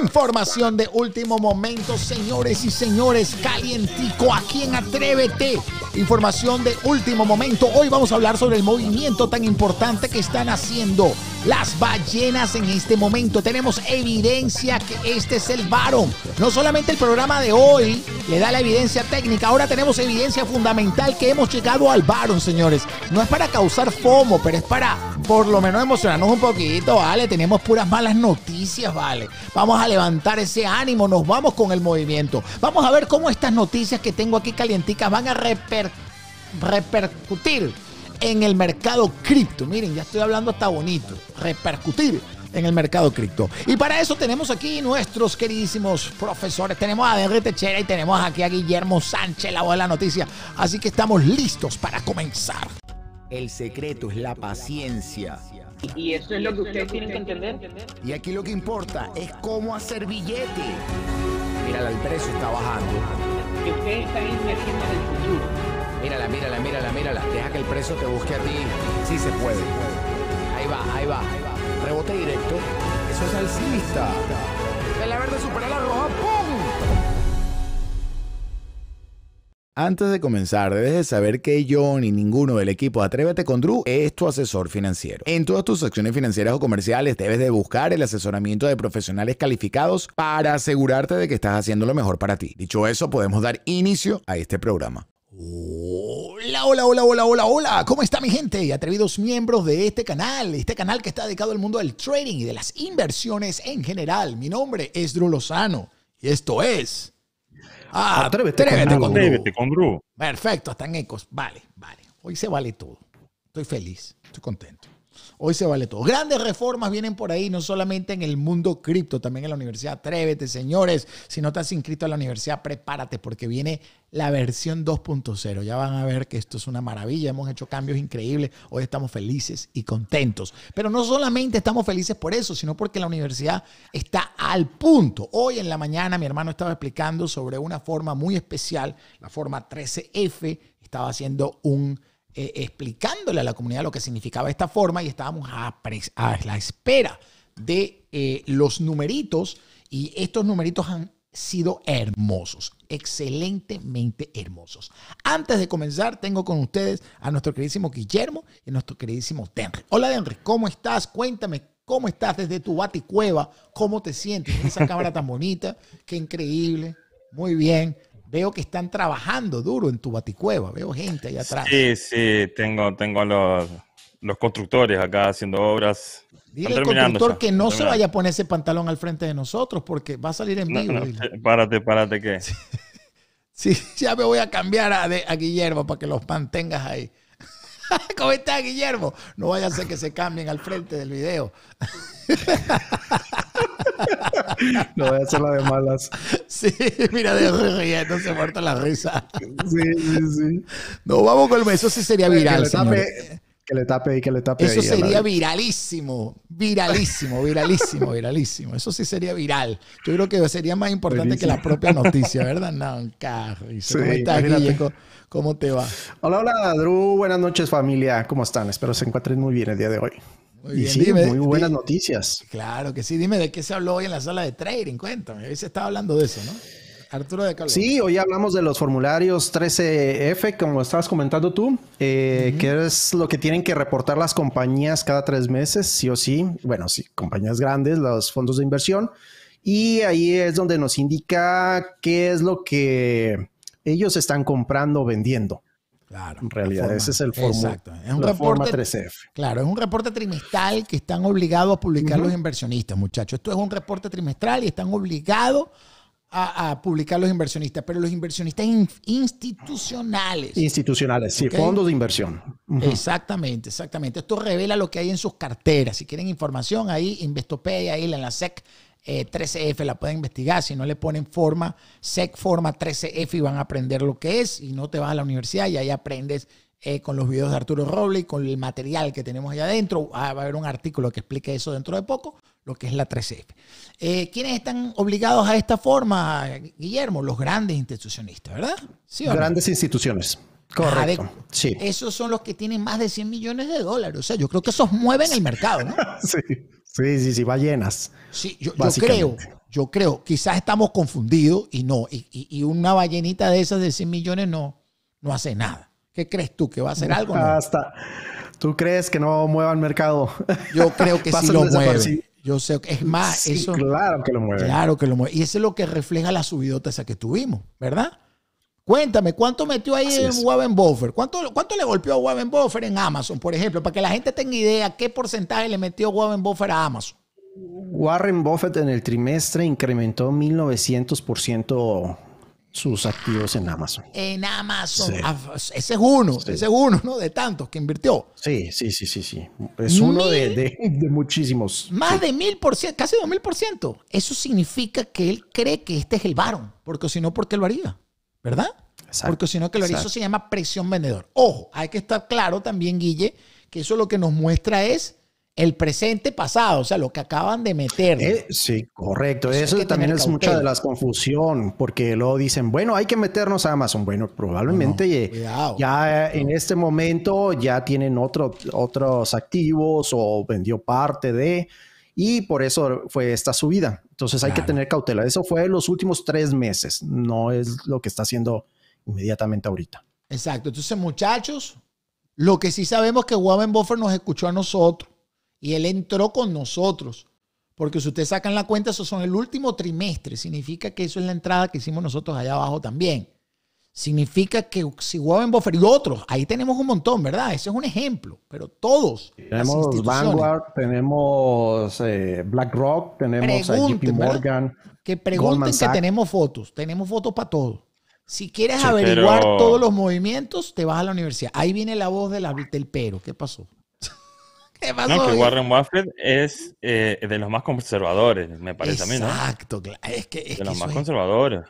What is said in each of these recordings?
Información de último momento, señores y señores, calientico aquí en Atrévete. Información de último momento. Hoy vamos a hablar sobre el movimiento tan importante que están haciendo las ballenas en este momento. Tenemos evidencia que este es el varón. No solamente el programa de hoy le da la evidencia técnica, ahora tenemos evidencia fundamental que hemos llegado al varón, señores. No es para causar FOMO, pero es para por lo menos emocionarnos un poquito, ¿vale? Tenemos puras malas noticias, ¿vale? Vamos a levantar ese ánimo, nos vamos con el movimiento. Vamos a ver cómo estas noticias que tengo aquí calienticas van a repercutir en el mercado cripto. Miren, ya estoy hablando hasta bonito. Repercutir en el mercado cripto. Y para eso tenemos aquí nuestros queridísimos profesores. Tenemos a Henry Techera y tenemos aquí a Guillermo Sánchez, la voz de la noticia. Así que estamos listos para comenzar. El secreto es la paciencia. Y eso es lo que ustedes tienen que entender. Y aquí lo que importa es cómo hacer billete. Mírala, el precio está bajando. Que ustedes están invirtiendo en el futuro. Mírala, mírala, mírala, mírala. Deja que el precio te busque a ti. Sí se puede. Ahí va, ahí va. Rebote directo. Eso es alcista. la verde supera la roja. ¡Pum! Antes de comenzar, debes de saber que yo ni ninguno del equipo Atrévete con Drew es tu asesor financiero. En todas tus acciones financieras o comerciales debes de buscar el asesoramiento de profesionales calificados para asegurarte de que estás haciendo lo mejor para ti. Dicho eso, podemos dar inicio a este programa. Hola, hola, hola, hola, hola, hola. ¿Cómo está mi gente y atrevidos miembros de este canal? Este canal que está dedicado al mundo del trading y de las inversiones en general. Mi nombre es Drew Lozano y esto es Ah, ah, atrévete, atrévete con, Drew. Perfecto, están ecos. Vale, vale. Hoy se vale todo. Estoy feliz, estoy contento. Hoy se vale todo. Grandes reformas vienen por ahí, no solamente en el mundo cripto, también en la universidad. Atrévete, señores. Si no estás inscrito a la universidad, prepárate porque viene la versión 2.0. Ya van a ver que esto es una maravilla. Hemos hecho cambios increíbles. Hoy estamos felices y contentos. Pero no solamente estamos felices por eso, sino porque la universidad está al punto. Hoy en la mañana mi hermano estaba explicando sobre una forma muy especial, la forma 13F. Estaba haciendo un eh, explicándole a la comunidad lo que significaba esta forma y estábamos a, la espera de eh, los numeritos y estos numeritos han sido hermosos, excelentemente hermosos. Antes de comenzar, tengo con ustedes a nuestro queridísimo Guillermo y nuestro queridísimo Denry. Hola Denry, ¿cómo estás? Cuéntame, ¿cómo estás desde tu cueva, ¿Cómo te sientes? Esa cámara tan bonita, qué increíble. Muy bien. Veo que están trabajando duro en tu baticueva, veo gente allá atrás. Sí, sí, tengo, tengo los, constructores acá haciendo obras. Dile al constructor que no se vaya a poner ese pantalón al frente de nosotros porque va a salir en vivo. párate, párate ¿qué? Sí, ya me voy a cambiar a, Guillermo para que los mantengas ahí. ¿Cómo está Guillermo? No vaya a ser que se cambien al frente del video. no voy a hacer la de malas. Sí, mira, de ya no se muerta la risa. Sí, sí, sí. No, vamos con el Eso sí sería eh, viral. Que le tape, que le tape y que le tape. Eso sería viralísimo, viralísimo, viralísimo, viralísimo. Eso sí sería viral. Yo creo que sería más importante que la propia noticia, ¿verdad? No, carajo. ¿Cómo estás, aquí, ¿Cómo te va? Hola, hola, Drew. Buenas noches, familia. ¿Cómo están? Espero se encuentren muy bien el día de hoy. Muy y sí, muy buenas noticias. Claro que sí. Dime de qué se habló hoy en la sala de trading. Cuéntame. Hoy se estaba hablando de eso, ¿no? Arturo de Calvo. Sí, hoy hablamos de los formularios 13F, como estabas comentando tú, eh, que es lo que tienen que reportar las compañías cada tres meses, sí o sí. Bueno, sí, compañías grandes, los fondos de inversión. Y ahí es donde nos indica qué es lo que ellos están comprando o vendiendo. Claro. En realidad, ese es el formato. Es un reporte, f Claro, es un reporte trimestral que están obligados a publicar los inversionistas, muchachos. Esto es un reporte trimestral y están obligados a, publicar los inversionistas, pero los inversionistas institucionales. Institucionales, sí, fondos de inversión. Exactamente, exactamente. Esto revela lo que hay en sus carteras. Si quieren información, ahí Investopedia, ahí en la SEC 13F, e la pueden investigar. Si no le ponen forma, SEC forma 13F e y van a aprender lo que es y no te vas a la universidad y ahí aprendes eh, con los videos de Arturo Roble y con el material que tenemos allá adentro. Ah, va a haber un artículo que explique eso dentro de poco, lo que es la 13F. E eh, ¿Quiénes están obligados a esta forma, Guillermo? Los grandes institucionistas, ¿verdad? ¿Sí grandes instituciones. Correcto. Esos son los que tienen más de 100 millones de dólares. O sea, yo creo que esos mueven el mercado, ¿no? sí, sí, sí, ballenas. Sí, yo, creo, yo creo, quizás estamos confundidos y no, y, una ballenita de esas de 100 millones no, no hace nada. ¿Qué crees tú? ¿Que va a hacer algo? Hasta, ¿Tú crees que no mueva el mercado? Yo creo que sí lo mueve. Yo sé, que es más, Claro que lo mueve. Claro que lo mueve. Y eso es lo que refleja la subidota esa que tuvimos, ¿verdad? Cuéntame, ¿cuánto metió ahí en Warren Buffer? ¿Cuánto, ¿Cuánto le golpeó a Warren Buffer en Amazon, por ejemplo? Para que la gente tenga idea qué porcentaje le metió Warren Buffer a Amazon. Warren Buffett en el trimestre incrementó 1900% sus activos en Amazon. En Amazon. Ah, ese es uno, ese es uno, ¿no? De tantos que invirtió. Sí, sí, sí, sí, sí. Es uno de, muchísimos. Más de 1.000%, casi 2.000%. Eso significa que él cree que este es el varón, porque si no, ¿por qué lo haría? ¿verdad? Porque si no, que lo hizo se llama presión vendedor. Ojo, hay que estar claro también, Guille, que eso lo que nos muestra es el presente pasado, o sea, lo que acaban de meter. Eh, sí, correcto. Eso, también es mucha de la confusión, porque luego dicen, bueno, hay que meternos a Amazon. Bueno, probablemente ya en este momento ya tienen otros activos o vendió parte de y por eso fue esta subida. Entonces hay que tener cautela. Eso fue los últimos tres meses, no es lo que está haciendo inmediatamente ahorita. Exacto. Entonces, muchachos, lo que sí sabemos es que Warren Buffer nos escuchó a nosotros y él entró con nosotros. Porque si ustedes sacan la cuenta, eso son el último trimestre. Significa que eso es la entrada que hicimos nosotros allá abajo también significa que si Buffett y otros, ahí tenemos un montón, ¿verdad? Ese es un ejemplo, pero todos. Tenemos Vanguard, tenemos eh, BlackRock, tenemos JP Morgan. Que pregunten que tenemos fotos, tenemos fotos para todos Si quieres averiguar todos los movimientos, te vas a la universidad. Ahí viene la voz de la, del pero. ¿Qué pasó? que Warren Buffett es eh, de los más conservadores, me parece a mí, Exacto, es que. de los más conservadores.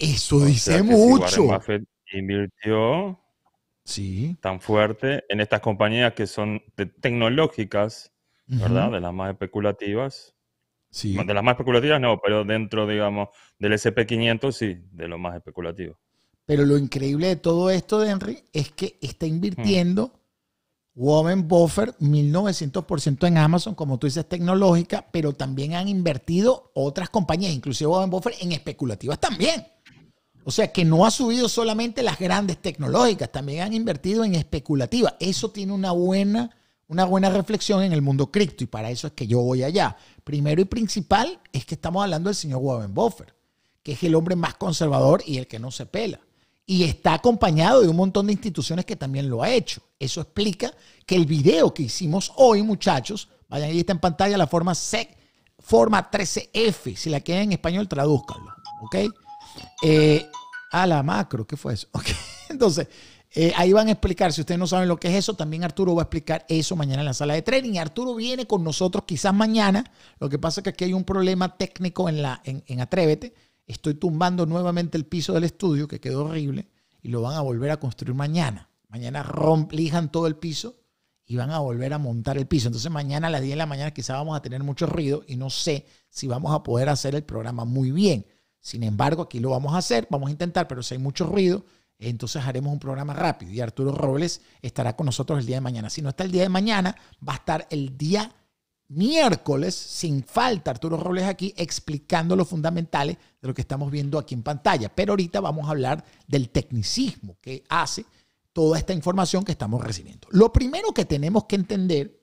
Eso dice mucho. Si invirtió tan fuerte en estas compañías que son tecnológicas, ¿verdad? De las más especulativas. Sí. De las más especulativas no, pero dentro, digamos, del SP500 sí, de lo más especulativo. Pero lo increíble de todo esto, Henry, es que está invirtiendo hmm. Warren Buffett 1900% en Amazon, como tú dices, tecnológica, pero también han invertido otras compañías, inclusive Warren Buffett, en especulativas también. O sea que no ha subido solamente las grandes tecnológicas, también han invertido en especulativa. Eso tiene una buena, una buena reflexión en el mundo cripto y para eso es que yo voy allá. Primero y principal es que estamos hablando del señor Warren que es el hombre más conservador y el que no se pela. Y está acompañado de un montón de instituciones que también lo ha hecho. Eso explica que el video que hicimos hoy, muchachos, vayan ahí está en pantalla la forma SEC, forma 13F. Si la quieren en español, tradúzcanlo. ¿Ok? Eh, a la macro, ¿qué fue eso? Entonces, eh, ahí van a explicar, si ustedes no saben lo que es eso, también Arturo va a explicar eso mañana en la sala de training. Arturo viene con nosotros quizás mañana. Lo que pasa es que aquí hay un problema técnico en, la, en, Atrévete. Estoy tumbando nuevamente el piso del estudio, que quedó horrible, y lo van a volver a construir mañana. Mañana lijan todo el piso y van a volver a montar el piso. Entonces mañana a las 10 de la mañana quizás vamos a tener mucho ruido y no sé si vamos a poder hacer el programa muy bien. Sin embargo, aquí lo vamos a hacer, vamos a intentar, pero si hay mucho ruido, entonces haremos un programa rápido y Arturo Robles estará con nosotros el día de mañana. Si no está el día de mañana, va a estar el día miércoles, sin falta, Arturo Robles aquí explicando los fundamentales de lo que estamos viendo aquí en pantalla. Pero ahorita vamos a hablar del tecnicismo que hace toda esta información que estamos recibiendo. Lo primero que tenemos que entender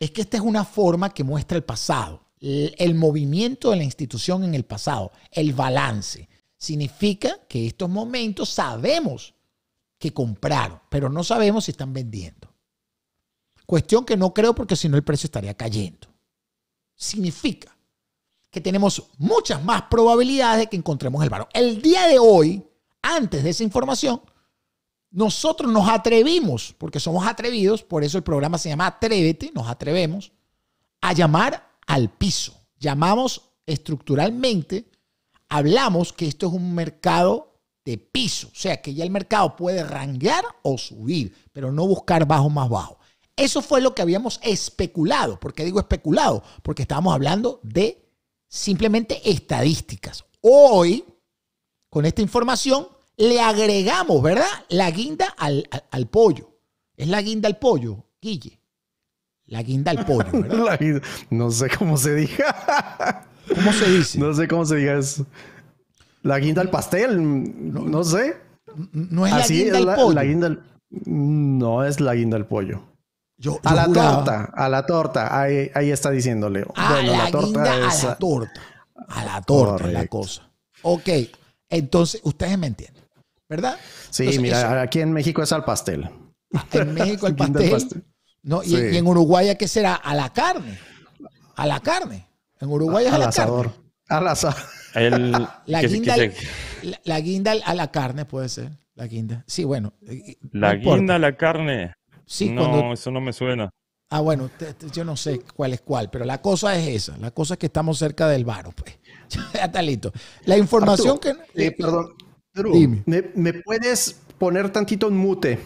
es que esta es una forma que muestra el pasado el movimiento de la institución en el pasado, el balance. Significa que estos momentos sabemos que compraron, pero no sabemos si están vendiendo. Cuestión que no creo porque si no el precio estaría cayendo. Significa que tenemos muchas más probabilidades de que encontremos el valor. El día de hoy, antes de esa información, nosotros nos atrevimos, porque somos atrevidos, por eso el programa se llama Atrévete, nos atrevemos a llamar al piso. Llamamos estructuralmente, hablamos que esto es un mercado de piso, o sea que ya el mercado puede ranguear o subir, pero no buscar bajo más bajo. Eso fue lo que habíamos especulado. ¿Por qué digo especulado? Porque estábamos hablando de simplemente estadísticas. Hoy, con esta información, le agregamos, ¿verdad? La guinda al, al pollo. Es la guinda al pollo, Guille. La guinda al pollo, No sé cómo se diga. ¿Cómo se dice? No sé cómo se diga eso. La guinda al pastel, no, sé. No es la guinda al pollo. No es la pollo. Yo, a, la torta, a la torta, ahí, está diciéndole. Ah, a la, torta a la torta. A la torta la cosa. Ok, entonces ustedes me entienden, ¿verdad? Sí, mira, aquí en México es al pastel. En México el pastel. ¿no? Y, en Uruguay, ¿a qué será? A la carne. A la carne. En Uruguay es a la carne. la, guinda, la, guinda a la carne puede ser. La guinda. Sí, bueno. Eh, eh, la guinda a la carne. Sí, no, eso no me suena. Ah, bueno, yo no sé cuál es cuál, pero la cosa es esa. La cosa es que estamos cerca del varo, pues. ya está listo. La información que. Eh, perdón. ¿me, ¿Me puedes poner tantito en mute?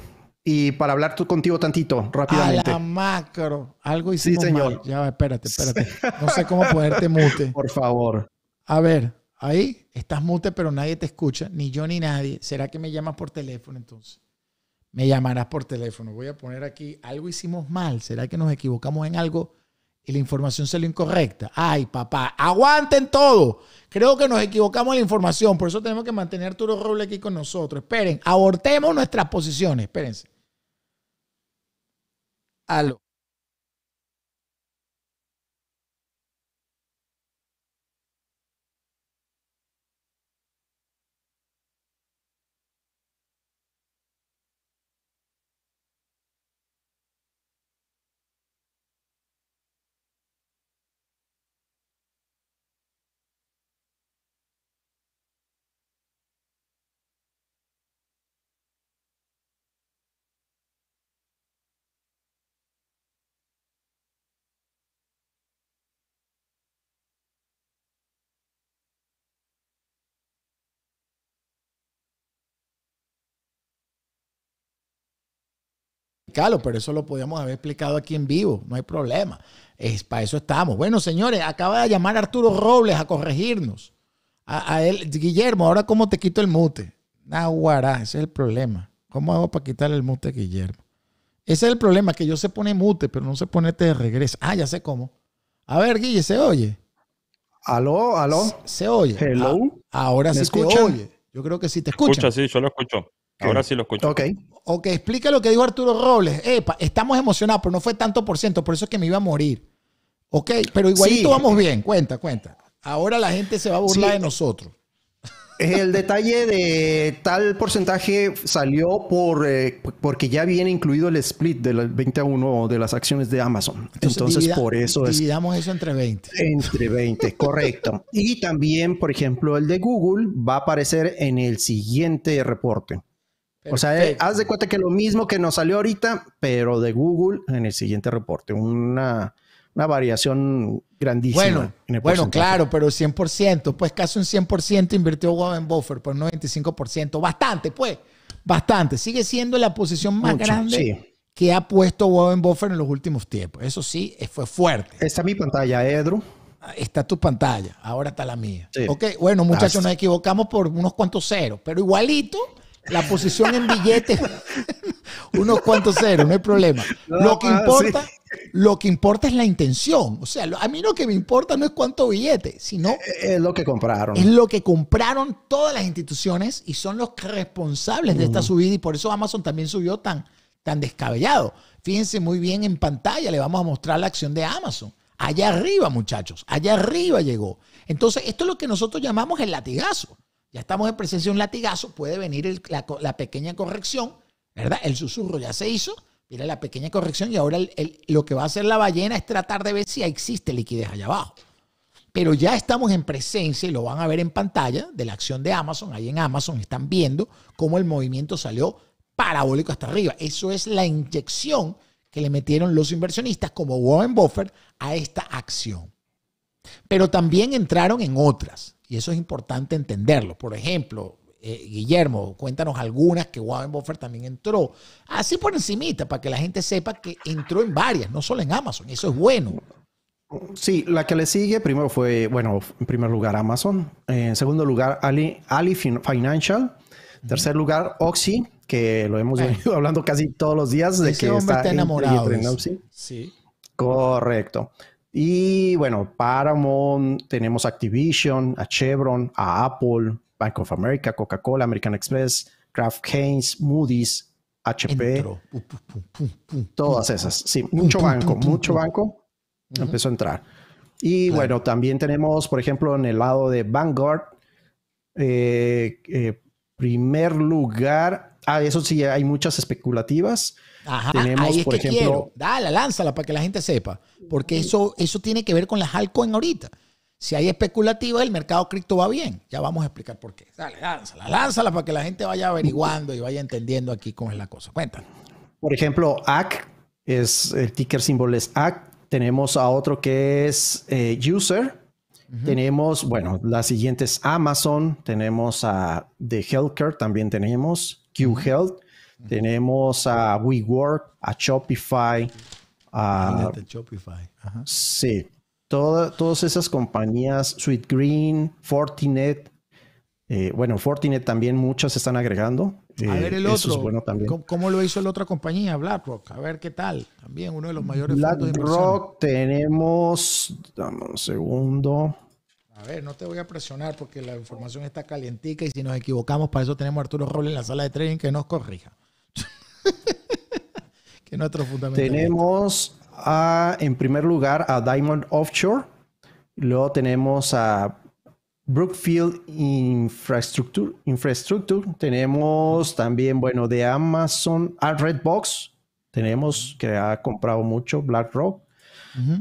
y para hablar tú, contigo tantito, rápidamente. A macro. Algo hicimos sí, señor. Mal. Ya, espérate, espérate. No sé cómo ponerte mute. Por favor. A ver, ahí estás mute, pero nadie te escucha, ni yo ni nadie. ¿Será que me llamas por teléfono entonces? Me llamarás por teléfono. Voy a poner aquí, algo hicimos mal. ¿Será que nos equivocamos en algo y la información lo incorrecta? Ay, papá, aguanten todo. Creo que nos equivocamos en la información. Por eso tenemos que mantener a Arturo Roble aquí con nosotros. Esperen, abortemos nuestras posiciones. Espérense. Allora, pero eso lo podíamos haber explicado aquí en vivo, no hay problema. Es, para eso estamos. Bueno, señores, acaba de llamar Arturo Robles a corregirnos. A, él, Guillermo, ahora cómo te quito el mute. naguará ese es el problema. ¿Cómo hago para quitar el mute Guillermo? Ese es el problema, que yo se pone mute, pero no se pone te de regreso. Ah, ya sé cómo. A ver, Guille, ¿se oye? Aló, aló. Se, oye. Hello. Ah, ahora sí oye. Yo creo que sí te Escucha, sí, yo lo escucho. Ahora sí lo escucho. Ok. Ok, explica lo que dijo Arturo Robles. Epa, estamos emocionados, pero no fue tanto por ciento, por eso es que me iba a morir. Ok, pero igualito vamos bien. Cuenta, cuenta. Ahora la gente se va a burlar de nosotros. El detalle de tal porcentaje salió por, eh, porque ya viene incluido el split del 20 a 1 de las acciones de Amazon. Entonces, por eso es. Dividamos eso entre 20. Entre 20, correcto. y también, por ejemplo, el de Google va a aparecer en el siguiente reporte. O sea, eh, haz de cuenta que lo mismo que nos salió ahorita, pero de Google en el siguiente reporte. Una, una variación grandísima. Bueno, claro, pero 100%, pues casi un 100% invirtió en Buffer, pues por un 95%. Bastante, pues, bastante. Sigue siendo la posición más grande. que ha puesto Warren Buffer en los últimos tiempos. Eso sí, eh, fue fuerte. Está mi pantalla, ¿eh, Edru ah, está tu pantalla, ahora está la mía. Sí. bueno, muchachos, nos equivocamos por unos cuantos ceros, pero igualito la posición en billetes, unos cuantos ceros, no hay problema. lo, que ah, importa, lo que importa es la intención. O sea, a mí lo que me importa no es cuánto billete, sino... Eh, eh, es lo que compraron. Es lo que compraron todas las instituciones y son los responsables de esta mm. subida y por eso Amazon también subió tan, tan descabellado. Fíjense muy bien en pantalla, le vamos a mostrar la acción de Amazon. Allá arriba, muchachos, allá arriba llegó. Entonces, esto es lo que nosotros llamamos el latigazo ya estamos en presencia de un latigazo, puede venir la, pequeña corrección, ¿verdad? El susurro ya se hizo, Mira la pequeña corrección y ahora lo que va a hacer la ballena es tratar de ver si existe liquidez allá abajo. Pero ya estamos en presencia y lo van a ver en pantalla de la acción de Amazon. Ahí en Amazon están viendo cómo el movimiento salió parabólico hasta arriba. Eso es la inyección que le metieron los inversionistas como Warren Buffett a esta acción. Pero también entraron en otras. Y eso es importante entenderlo. Por ejemplo, eh, Guillermo, cuéntanos algunas que Warren también entró. Así por encimita, para que la gente sepa que entró en varias, no solo en Amazon. Eso es bueno. Sí, la que le sigue primero fue, bueno, en primer lugar Amazon, en segundo lugar Ali, Financial, en tercer lugar Oxy, que lo hemos eh. venido hablando casi todos los días de que está, enamorado. sí. Correcto. Y bueno, Paramount, tenemos Activision, a Chevron, a Apple, Bank of America, Coca-Cola, American Express, Kraft Heinz, Moody's, HP. todas esas. Sí, mucho banco, mucho banco empezó a entrar. Y bueno, también tenemos, por ejemplo, en el lado de Vanguard, eh, eh, primer lugar, ah, eso sí, hay muchas especulativas. Tenemos, por que ejemplo. Quiero. Dale, lánzala para que la gente sepa. Porque eso, eso tiene que ver con las altcoins ahorita. Si hay especulativa, el mercado cripto va bien. Ya vamos a explicar por qué. Dale, lánzala, lánzala para que la gente vaya averiguando y vaya entendiendo aquí cómo es la cosa. Cuéntanos. Por ejemplo, AC es el ticker símbolo es AC. Tenemos a otro que es eh, User. Tenemos, bueno, las siguientes Amazon, tenemos a The Healthcare, también tenemos QHealth. Health, tenemos a WeWork, a Shopify. A, Shopify. Sí. todas esas compañías, SweetGreen, Fortinet. Eh, bueno, Fortinet también muchas se están agregando. a eh, ver el otro. Es bueno también. ¿Cómo, lo hizo la otra compañía, BlackRock? A ver qué tal. También uno de los mayores BlackRock tenemos. Dame un segundo. A ver, no te voy a presionar porque la información está calentica y si nos equivocamos, para eso tenemos a Arturo Robles en la sala de trading que nos corrija. que nuestro Tenemos a, en primer lugar a Diamond Offshore. Luego tenemos a Brookfield Infrastructure. Infrastructure. Tenemos también, bueno, de Amazon a Redbox. Tenemos que ha comprado mucho BlackRock.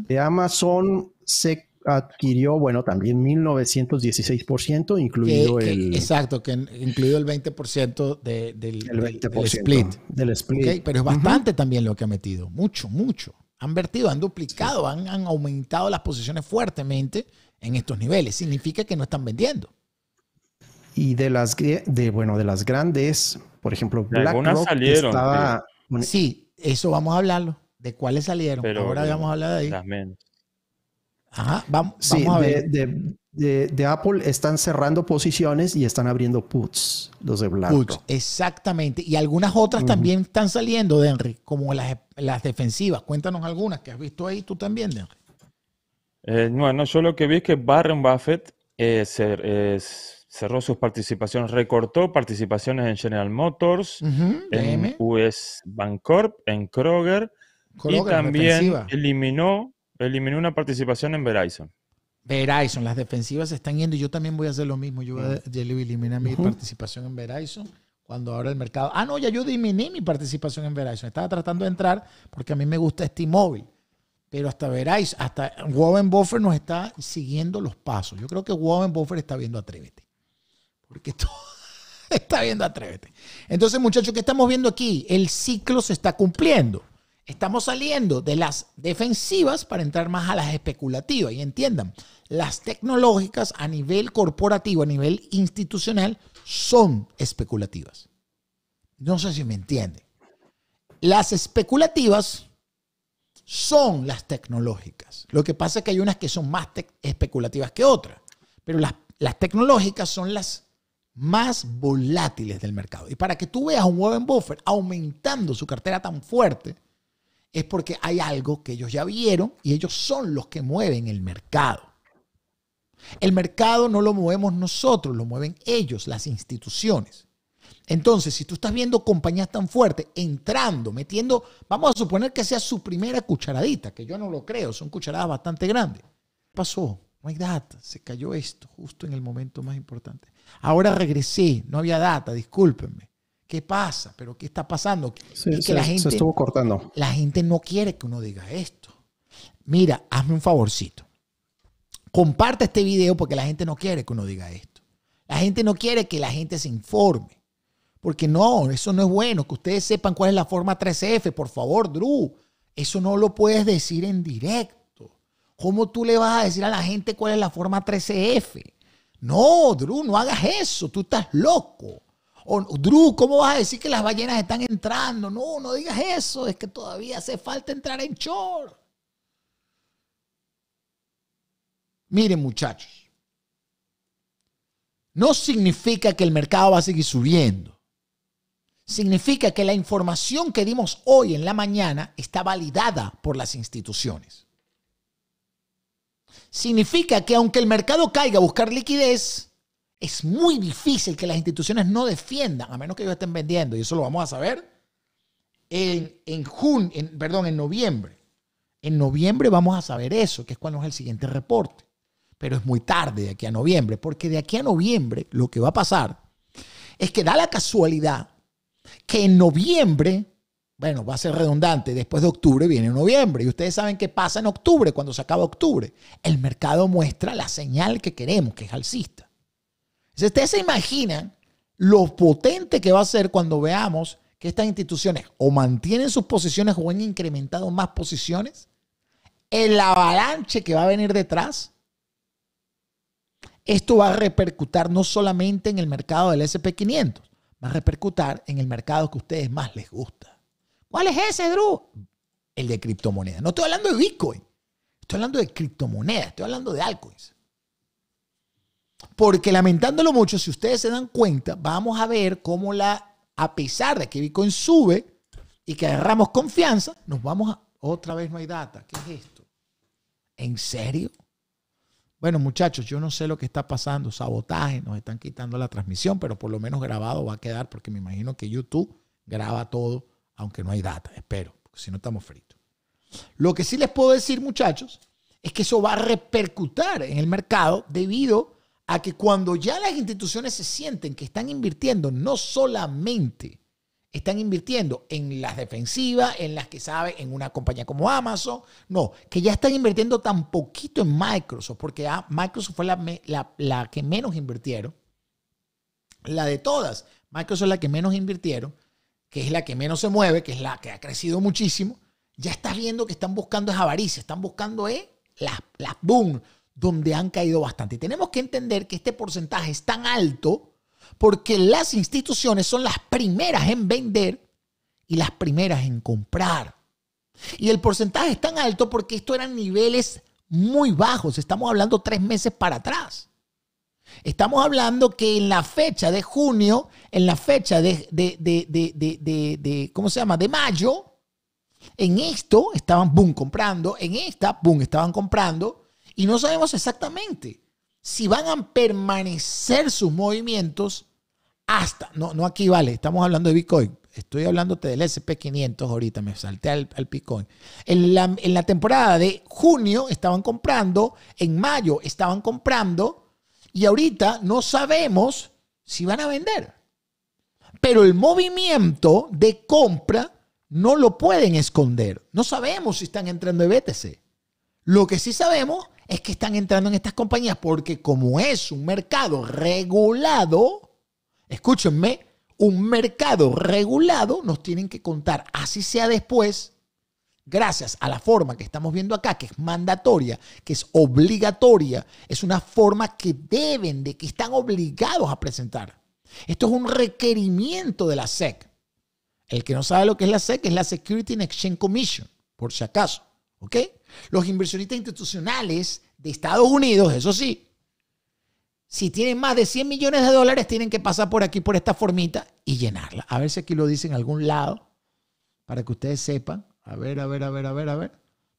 De Amazon se adquirió, bueno, también 1916%, incluido el... Exacto, que incluido el 20% de, del, split. Del pero es bastante también lo que ha metido, mucho, mucho. Han vertido, han duplicado, han, aumentado las posiciones fuertemente en estos niveles. Significa que no están vendiendo. Y de las, de, bueno, de las grandes, por ejemplo, BlackRock salieron. sí, eso vamos a hablarlo. ¿De cuáles salieron? Pero, Ahora vamos a hablar de ahí. menos vamos, a ver. De, Apple están cerrando posiciones y están abriendo puts, los de blanco. exactamente. Y algunas otras también están saliendo, Denry, como las, defensivas. Cuéntanos algunas que has visto ahí tú también, Denry. Eh, bueno, yo lo que vi es que Warren Buffett eh, eh, cerró sus participaciones, recortó participaciones en General Motors, en US Bancorp, en Kroger, y también eliminó Eliminé una participación en Verizon. Verizon, las defensivas están yendo y yo también voy a hacer lo mismo. Yo voy a, eliminar mi participación en Verizon cuando abra el mercado. Ah, no, ya yo disminuí mi participación en Verizon. Estaba tratando de entrar porque a mí me gusta este móvil. Pero hasta Verizon, hasta Warren Buffer nos está siguiendo los pasos. Yo creo que Warren Buffer está viendo Atrévete. Porque está viendo Atrévete. Entonces, muchachos, ¿qué estamos viendo aquí? El ciclo se está cumpliendo. Estamos saliendo de las defensivas para entrar más a las especulativas. Y entiendan, las tecnológicas a nivel corporativo, a nivel institucional, son especulativas. No sé si me entienden. Las especulativas son las tecnológicas. Lo que pasa es que hay unas que son más especulativas que otras. Pero las, tecnológicas son las más volátiles del mercado. Y para que tú veas a un Warren Buffett aumentando su cartera tan fuerte, es porque hay algo que ellos ya vieron y ellos son los que mueven el mercado. El mercado no lo movemos nosotros, lo mueven ellos, las instituciones. Entonces, si tú estás viendo compañías tan fuertes entrando, metiendo, vamos a suponer que sea su primera cucharadita, que yo no lo creo, son cucharadas bastante grandes. ¿Qué pasó? No hay data, se cayó esto justo en el momento más importante. Ahora regresé, no había data, discúlpenme. ¿Qué pasa? ¿Pero qué está pasando? que la gente, estuvo cortando. La gente no quiere que uno diga esto. Mira, hazme un favorcito. Comparte este video porque la gente no quiere que uno diga esto. La gente no quiere que la gente se informe. Porque no, eso no es bueno. Que ustedes sepan cuál es la forma 3F. Por favor, Drew. Eso no lo puedes decir en directo. ¿Cómo tú le vas a decir a la gente cuál es la forma 3F? No, Drew, no hagas eso. Tú estás loco. O, Drew, ¿cómo vas a decir que las ballenas están entrando? No, no digas eso, es que todavía hace falta entrar en short. Miren, muchachos, no significa que el mercado va a seguir subiendo. Significa que la información que dimos hoy en la mañana está validada por las instituciones. Significa que aunque el mercado caiga a buscar liquidez, es muy difícil que las instituciones no defiendan, a menos que ellos estén vendiendo, y eso lo vamos a saber en, en junio, en, perdón, en noviembre. En noviembre vamos a saber eso, que es cuando es el siguiente reporte. Pero es muy tarde de aquí a noviembre, porque de aquí a noviembre lo que va a pasar es que da la casualidad que en noviembre, bueno, va a ser redundante, después de octubre viene noviembre, y ustedes saben qué pasa en octubre, cuando se acaba octubre. El mercado muestra la señal que queremos, que es alcista. Si ustedes se imaginan lo potente que va a ser cuando veamos que estas instituciones o mantienen sus posiciones o han incrementado más posiciones, el avalanche que va a venir detrás, esto va a repercutir no solamente en el mercado del SP500, va a repercutir en el mercado que a ustedes más les gusta. ¿Cuál es ese, Drew? El de criptomonedas. No estoy hablando de Bitcoin, estoy hablando de criptomonedas, estoy hablando de altcoins. Porque lamentándolo mucho, si ustedes se dan cuenta, vamos a ver cómo la, a pesar de que Bitcoin sube y que agarramos confianza, nos vamos a, otra vez no hay data. ¿Qué es esto? ¿En serio? Bueno, muchachos, yo no sé lo que está pasando, sabotaje, nos están quitando la transmisión, pero por lo menos grabado va a quedar porque me imagino que YouTube graba todo, aunque no hay data, espero, porque si no estamos fritos. Lo que sí les puedo decir, muchachos, es que eso va a repercutir en el mercado debido a a que cuando ya las instituciones se sienten que están invirtiendo, no solamente están invirtiendo en las defensivas, en las que sabe, en una compañía como Amazon, no, que ya están invirtiendo tan poquito en Microsoft, porque ah, Microsoft fue la, que menos invirtieron, la de todas, Microsoft es la que menos invirtieron, que es la que menos se mueve, que es la que ha crecido muchísimo, ya estás viendo que están buscando es avaricia, están buscando es las, las boom, donde han caído bastante. Tenemos que entender que este porcentaje es tan alto porque las instituciones son las primeras en vender y las primeras en comprar. Y el porcentaje es tan alto porque esto eran niveles muy bajos. Estamos hablando tres meses para atrás. Estamos hablando que en la fecha de junio, en la fecha de, de ¿cómo se llama? De mayo, en esto estaban, boom, comprando. En esta, boom, estaban comprando. Y no sabemos exactamente si van a permanecer sus movimientos hasta, no, no aquí vale, estamos hablando de Bitcoin, estoy hablándote del SP500 ahorita, me salté al, al Bitcoin. En la, en la temporada de junio estaban comprando, en mayo estaban comprando y ahorita no sabemos si van a vender. Pero el movimiento de compra no lo pueden esconder. No sabemos si están entrando en BTC. Lo que sí sabemos es que están entrando en estas compañías porque como es un mercado regulado, escúchenme, un mercado regulado nos tienen que contar, así sea después, gracias a la forma que estamos viendo acá, que es mandatoria, que es obligatoria, es una forma que deben, de que están obligados a presentar. Esto es un requerimiento de la SEC. El que no sabe lo que es la SEC es la Security and Exchange Commission, por si acaso. ¿Ok? Los inversionistas institucionales de Estados Unidos, eso sí, si tienen más de 100 millones de dólares, tienen que pasar por aquí, por esta formita y llenarla. A ver si aquí lo dicen en algún lado, para que ustedes sepan. A ver, a ver, a ver, a ver, a ver.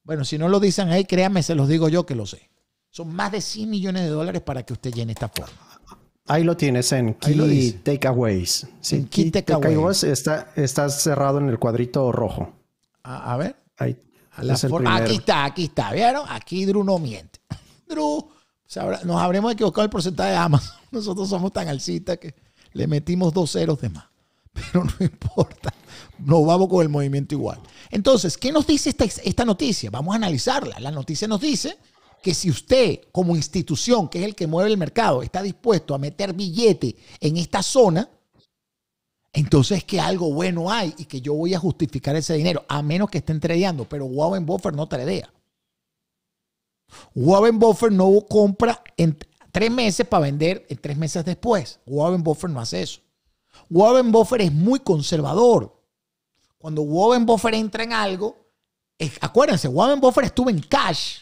Bueno, si no lo dicen ahí, créanme, se los digo yo que lo sé. Son más de 100 millones de dólares para que usted llene esta forma. Ahí lo tienes en Key Takeaways. Sí, Key, Takeaways está, está cerrado en el cuadrito rojo. A, a ver. Ahí, aquí está, aquí está. ¿Vieron? Aquí Drew no miente. Drew, nos habremos equivocado el porcentaje de Amazon. Nosotros somos tan alcistas que le metimos dos ceros de más. Pero no importa. Nos vamos con el movimiento igual. Entonces, ¿qué nos dice esta, esta noticia? Vamos a analizarla. La noticia nos dice que si usted como institución, que es el que mueve el mercado, está dispuesto a meter billete en esta zona, entonces que algo bueno hay y que yo voy a justificar ese dinero, a menos que estén tradeando. Pero Warren buffer no tradea. Warren buffer no compra en tres meses para vender en tres meses después. Warren Buffer no hace eso. Warren buffer es muy conservador. Cuando Warren buffer entra en algo, acuérdense, Warren Buffer estuvo en cash.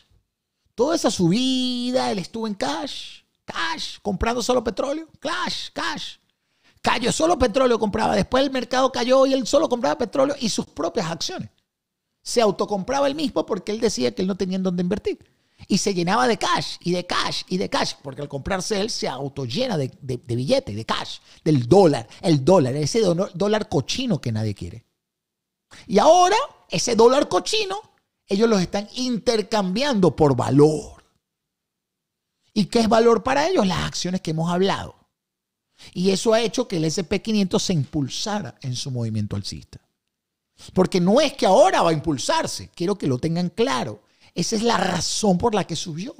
Toda esa subida, él estuvo en cash. Cash, comprando solo petróleo. Cash, cash. Cayó, solo petróleo compraba. Después el mercado cayó y él solo compraba petróleo y sus propias acciones. Se autocompraba él mismo porque él decía que él no tenía en dónde invertir. Y se llenaba de cash, y de cash, y de cash, porque al comprarse él se autollena de, de, billetes, de cash, del dólar, el dólar, ese dólar cochino que nadie quiere. Y ahora, ese dólar cochino, ellos los están intercambiando por valor. ¿Y qué es valor para ellos? Las acciones que hemos hablado. Y eso ha hecho que el SP500 se impulsara en su movimiento alcista. Porque no es que ahora va a impulsarse, quiero que lo tengan claro. Esa es la razón por la que subió.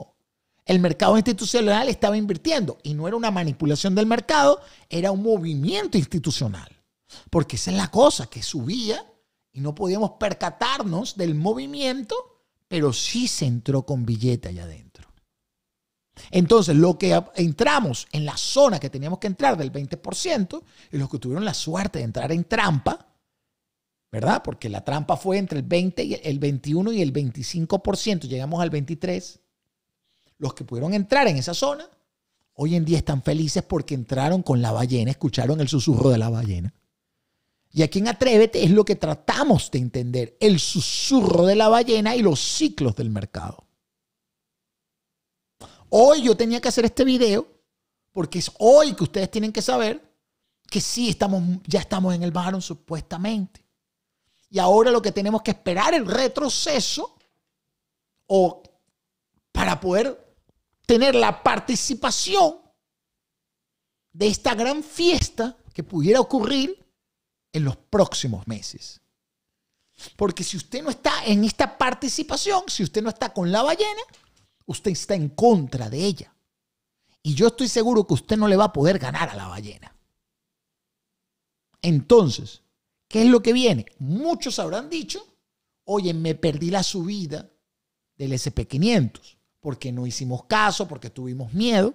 El mercado institucional estaba invirtiendo y no era una manipulación del mercado, era un movimiento institucional. Porque esa es la cosa, que subía y no podíamos percatarnos del movimiento, pero sí se entró con billete allá adentro. Entonces, lo que entramos en la zona que teníamos que entrar del 20% y los que tuvieron la suerte de entrar en trampa, ¿verdad? Porque la trampa fue entre el 20 y el 21 y el 25%, llegamos al 23. Los que pudieron entrar en esa zona hoy en día están felices porque entraron con la ballena, escucharon el susurro de la ballena. Y aquí en Atrévete es lo que tratamos de entender, el susurro de la ballena y los ciclos del mercado. Hoy yo tenía que hacer este video porque es hoy que ustedes tienen que saber que sí estamos, ya estamos en el barón supuestamente. Y ahora lo que tenemos que esperar el retroceso o para poder tener la participación de esta gran fiesta que pudiera ocurrir en los próximos meses. Porque si usted no está en esta participación, si usted no está con la ballena, Usted está en contra de ella. Y yo estoy seguro que usted no le va a poder ganar a la ballena. Entonces, ¿qué es lo que viene? Muchos habrán dicho, oye, me perdí la subida del SP500 porque no hicimos caso, porque tuvimos miedo,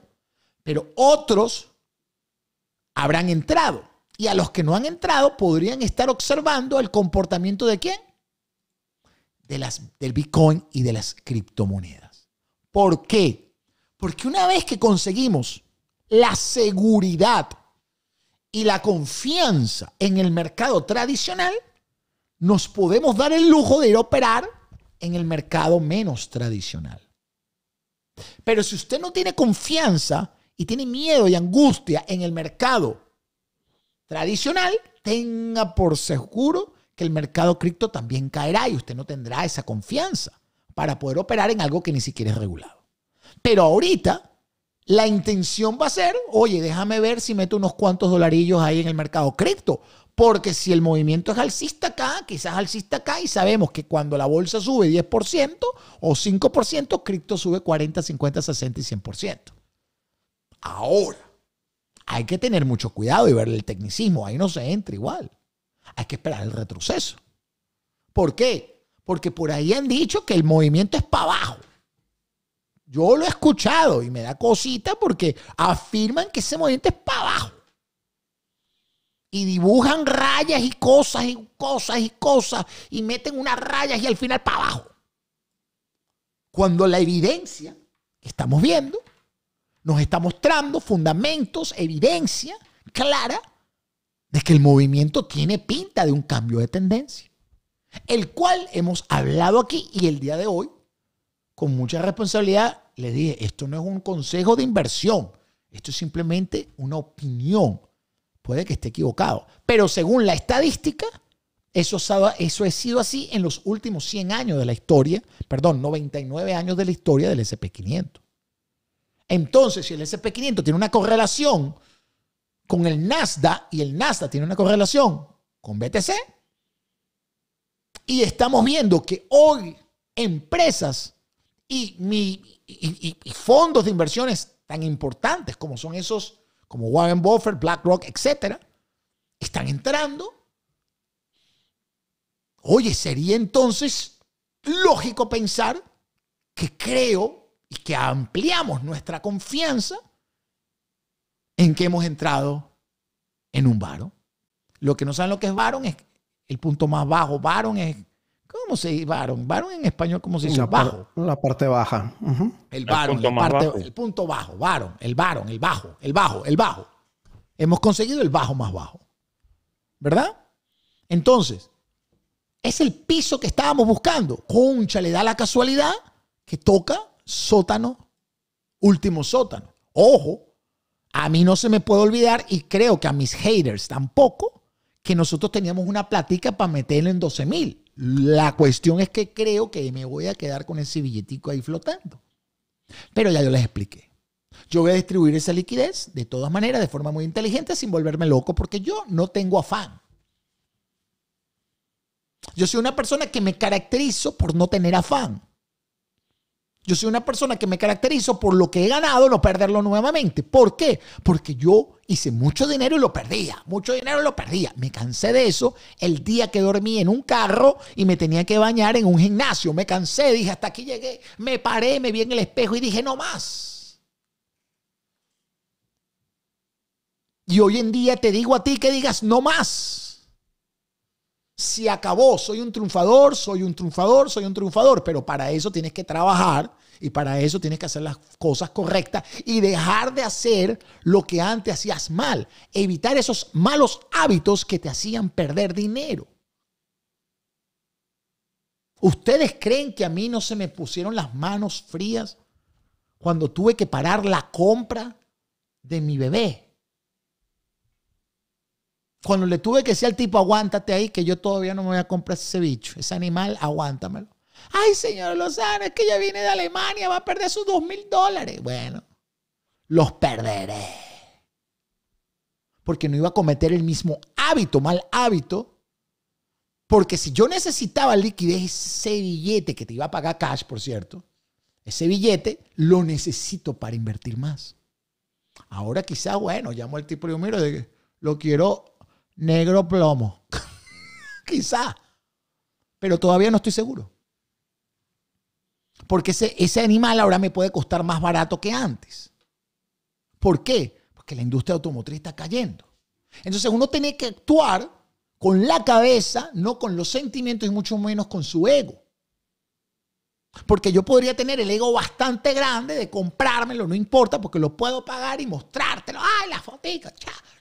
pero otros habrán entrado. Y a los que no han entrado podrían estar observando el comportamiento de quién? De las, del Bitcoin y de las criptomonedas. ¿Por qué? Porque una vez que conseguimos la seguridad y la confianza en el mercado tradicional, nos podemos dar el lujo de ir a operar en el mercado menos tradicional. Pero si usted no tiene confianza y tiene miedo y angustia en el mercado tradicional, tenga por seguro que el mercado cripto también caerá y usted no tendrá esa confianza para poder operar en algo que ni siquiera es regulado. Pero ahorita la intención va a ser, oye, déjame ver si meto unos cuantos dolarillos ahí en el mercado cripto, porque si el movimiento es alcista acá, quizás alcista acá, y sabemos que cuando la bolsa sube 10% o 5%, cripto sube 40, 50, 60 y 100%. Ahora, hay que tener mucho cuidado y ver el tecnicismo, ahí no se entra igual. Hay que esperar el retroceso. ¿Por qué? Porque por ahí han dicho que el movimiento es para abajo. Yo lo he escuchado y me da cosita porque afirman que ese movimiento es para abajo. Y dibujan rayas y cosas y cosas y cosas y meten unas rayas y al final para abajo. Cuando la evidencia que estamos viendo nos está mostrando fundamentos, evidencia clara de que el movimiento tiene pinta de un cambio de tendencia el cual hemos hablado aquí y el día de hoy, con mucha responsabilidad, le dije, esto no es un consejo de inversión, esto es simplemente una opinión. Puede que esté equivocado, pero según la estadística, eso, eso ha sido así en los últimos 100 años de la historia, perdón, 99 años de la historia del SP500. Entonces, si el SP500 tiene una correlación con el Nasdaq y el Nasdaq tiene una correlación con BTC, y estamos viendo que hoy empresas y, fondos de inversiones tan importantes como son esos, como Warren Buffett, BlackRock, etcétera, están entrando. Oye, sería entonces lógico pensar que creo y que ampliamos nuestra confianza en que hemos entrado en un varón. Lo que no saben lo que es varón es el punto más bajo. varón es. ¿Cómo se dice Baron? Baron en español, ¿cómo se dice? bajo. la parte baja. El varón, punto, bajo. el punto bajo. Baron, el varón, el bajo, el bajo, el bajo. Hemos conseguido el bajo más bajo. ¿Verdad? Entonces, es el piso que estábamos buscando. Concha le da la casualidad que toca sótano, último sótano. Ojo, a mí no se me puede olvidar y creo que a mis haters tampoco que nosotros teníamos una platica para meterlo en 12 mil. La cuestión es que creo que me voy a quedar con ese billetico ahí flotando. Pero ya yo les expliqué. Yo voy a distribuir esa liquidez de todas maneras, de forma muy inteligente, sin volverme loco, porque yo no tengo afán. Yo soy una persona que me caracterizo por no tener afán. Yo soy una persona que me caracterizo por lo que he ganado, no perderlo nuevamente. ¿Por qué? Porque yo hice mucho dinero y lo perdía, mucho dinero y lo perdía. Me cansé de eso el día que dormí en un carro y me tenía que bañar en un gimnasio. Me cansé, dije, hasta aquí llegué, me paré, me vi en el espejo y dije, no más. Y hoy en día te digo a ti que digas, no más Si acabó, soy un triunfador, soy un triunfador, soy un triunfador, pero para eso tienes que trabajar y para eso tienes que hacer las cosas correctas y dejar de hacer lo que antes hacías mal. Evitar esos malos hábitos que te hacían perder dinero. ¿Ustedes creen que a mí no se me pusieron las manos frías cuando tuve que parar la compra de mi bebé? Cuando le tuve que decir al tipo, aguántate ahí, que yo todavía no me voy a comprar ese bicho, ese animal, aguántamelo. Ay, señor Lozano, es que ella viene de Alemania, va a perder sus dos mil dólares. Bueno, los perderé. Porque no iba a cometer el mismo hábito, mal hábito. Porque si yo necesitaba liquidez, ese billete que te iba a pagar cash, por cierto, ese billete lo necesito para invertir más. Ahora quizá bueno, llamo al tipo y digo, mira, lo quiero negro plomo. quizá Pero todavía no estoy seguro porque ese, animal ahora me puede costar más barato que antes. ¿Por qué? Porque la industria automotriz está cayendo. Entonces uno tiene que actuar con la cabeza, no con los sentimientos y mucho menos con su ego. Porque yo podría tener el ego bastante grande de comprármelo, no importa, porque lo puedo pagar y mostrártelo. ¡Ay, la fotica!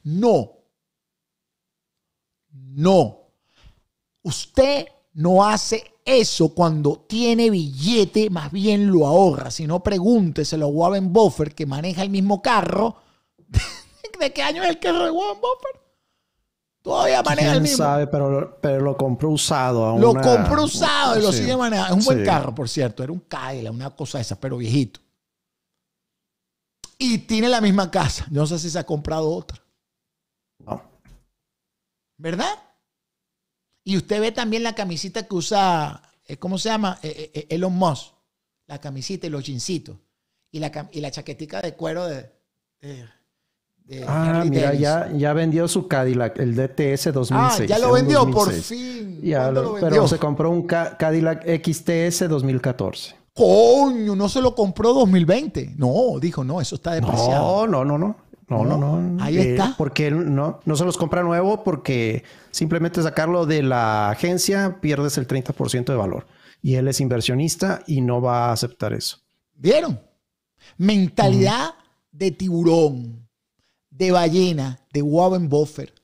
No. No. Usted no hace eso cuando tiene billete más bien lo ahorra. Si no, pregúnteselo a Warren Buffer que maneja el mismo carro. ¿De qué año es el carro de Warren Buffer Todavía maneja el mismo. sabe, pero, pero lo compró usado. lo compró usado y lo sigue manejando. Es un buen carro, por cierto. Era un Cadillac, una cosa esa, pero viejito. Y tiene la misma casa. no sé si se ha comprado otra. ¿Verdad? Y usted ve también la camisita que usa, eh, ¿cómo se llama? Eh, eh, Elon Musk. La camisita y los jeansitos. Y la, y la chaquetica de cuero de... ah, mira, ya, ya, vendió su Cadillac, el DTS 2006. Ah, ya lo vendió, por fin. Ya Pero se compró un Cadillac XTS 2014. Coño, no se lo compró 2020. No, dijo, no, eso está depreciado. No, no, no, no. No, no, no. Ahí eh, está. Porque no, no se los compra nuevo porque simplemente sacarlo de la agencia pierdes el 30% de valor. Y él es inversionista y no va a aceptar eso. ¿Vieron? Mentalidad de tiburón, de ballena, de en Buffer.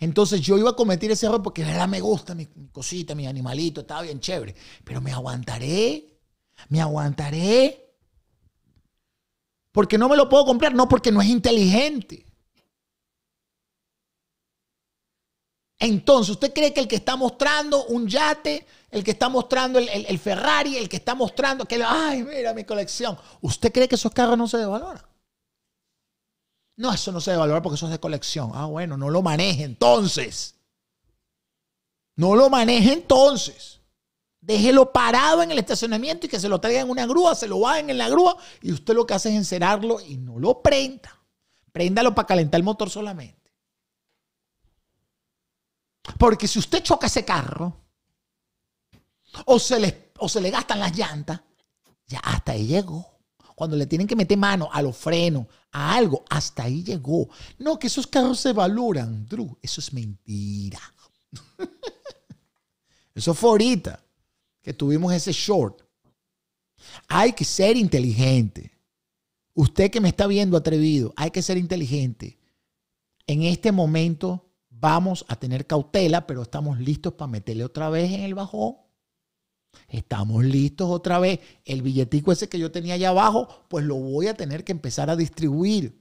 Entonces yo iba a cometer ese error porque verdad me gusta mi cosita, mi animalito, estaba bien chévere. Pero me aguantaré, me aguantaré porque no me lo puedo comprar, no porque no es inteligente. Entonces, ¿usted cree que el que está mostrando un yate, el que está mostrando el, Ferrari, el que está mostrando que, ay, mira mi colección, ¿usted cree que esos carros no se devaloran? No, eso no se devalora porque eso es de colección. Ah, bueno, no lo maneje entonces. No lo maneje entonces. Déjelo parado en el estacionamiento y que se lo traigan en una grúa, se lo bajen en la grúa y usted lo que hace es encerarlo y no lo prenda. Préndalo para calentar el motor solamente. Porque si usted choca ese carro o se le, o se le gastan las llantas, ya hasta ahí llegó. Cuando le tienen que meter mano a los frenos, a algo, hasta ahí llegó. No, que esos carros se valoran, Drew. Eso es mentira. Eso fue ahorita que tuvimos ese short. Hay que ser inteligente. Usted que me está viendo atrevido, hay que ser inteligente. En este momento vamos a tener cautela, pero estamos listos para meterle otra vez en el bajón. Estamos listos otra vez. El billetico ese que yo tenía allá abajo, pues lo voy a tener que empezar a distribuir.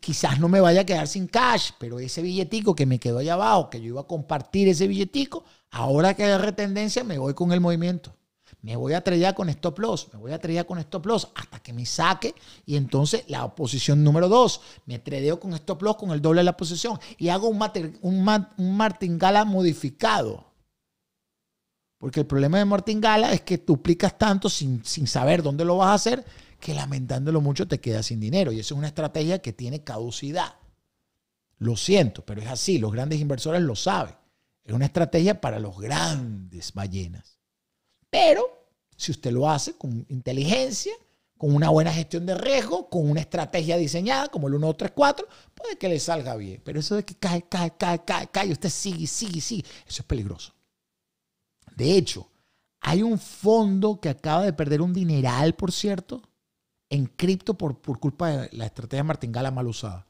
Quizás no me vaya a quedar sin cash, pero ese billetico que me quedó allá abajo, que yo iba a compartir ese billetico, Ahora que hay retendencia, me voy con el movimiento. Me voy a trellar con stop loss, me voy a trellar con stop loss hasta que me saque y entonces la oposición número dos, me tradeo con stop loss con el doble de la posición y hago un, martingala modificado. Porque el problema de martingala es que duplicas tanto sin, saber dónde lo vas a hacer que lamentándolo mucho te quedas sin dinero y esa es una estrategia que tiene caducidad. Lo siento, pero es así, los grandes inversores lo saben. Es una estrategia para los grandes ballenas. Pero si usted lo hace con inteligencia, con una buena gestión de riesgo, con una estrategia diseñada como el 1, 4 puede que le salga bien. Pero eso de que cae, cae, cae, cae, cae, y usted sigue, sigue, sigue, eso es peligroso. De hecho, hay un fondo que acaba de perder un dineral, por cierto, en cripto por, por culpa de la estrategia martingala mal usada.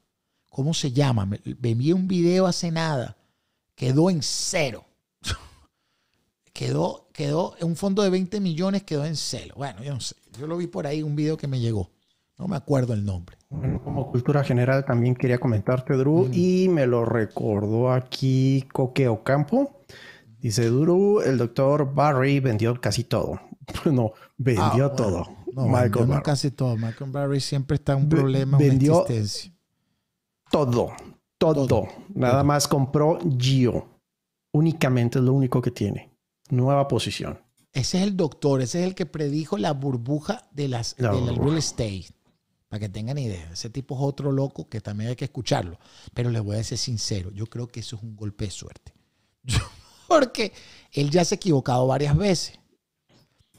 ¿Cómo se llama? Me, me envié un video hace nada quedó en cero. quedó, quedó, un fondo de 20 millones quedó en cero. Bueno, yo no sé. Yo lo vi por ahí, un video que me llegó. No me acuerdo el nombre. Bueno, como cultura general también quería comentarte, Drew, mm. y me lo recordó aquí Coqueo Campo. Dice Drew, el doctor Barry vendió casi todo. No, vendió ah, todo. No, casi todo. Michael Barry siempre está un problema, vendió una existencia. Todo. Todo. Nada más compró Gio. Únicamente es lo único que tiene. Nueva posición. Ese es el doctor, ese es el que predijo la burbuja de las, del real estate. Para que tengan idea. Ese tipo es otro loco que también hay que escucharlo. Pero les voy a ser sincero, yo creo que eso es un golpe de suerte. Porque él ya se ha equivocado varias veces.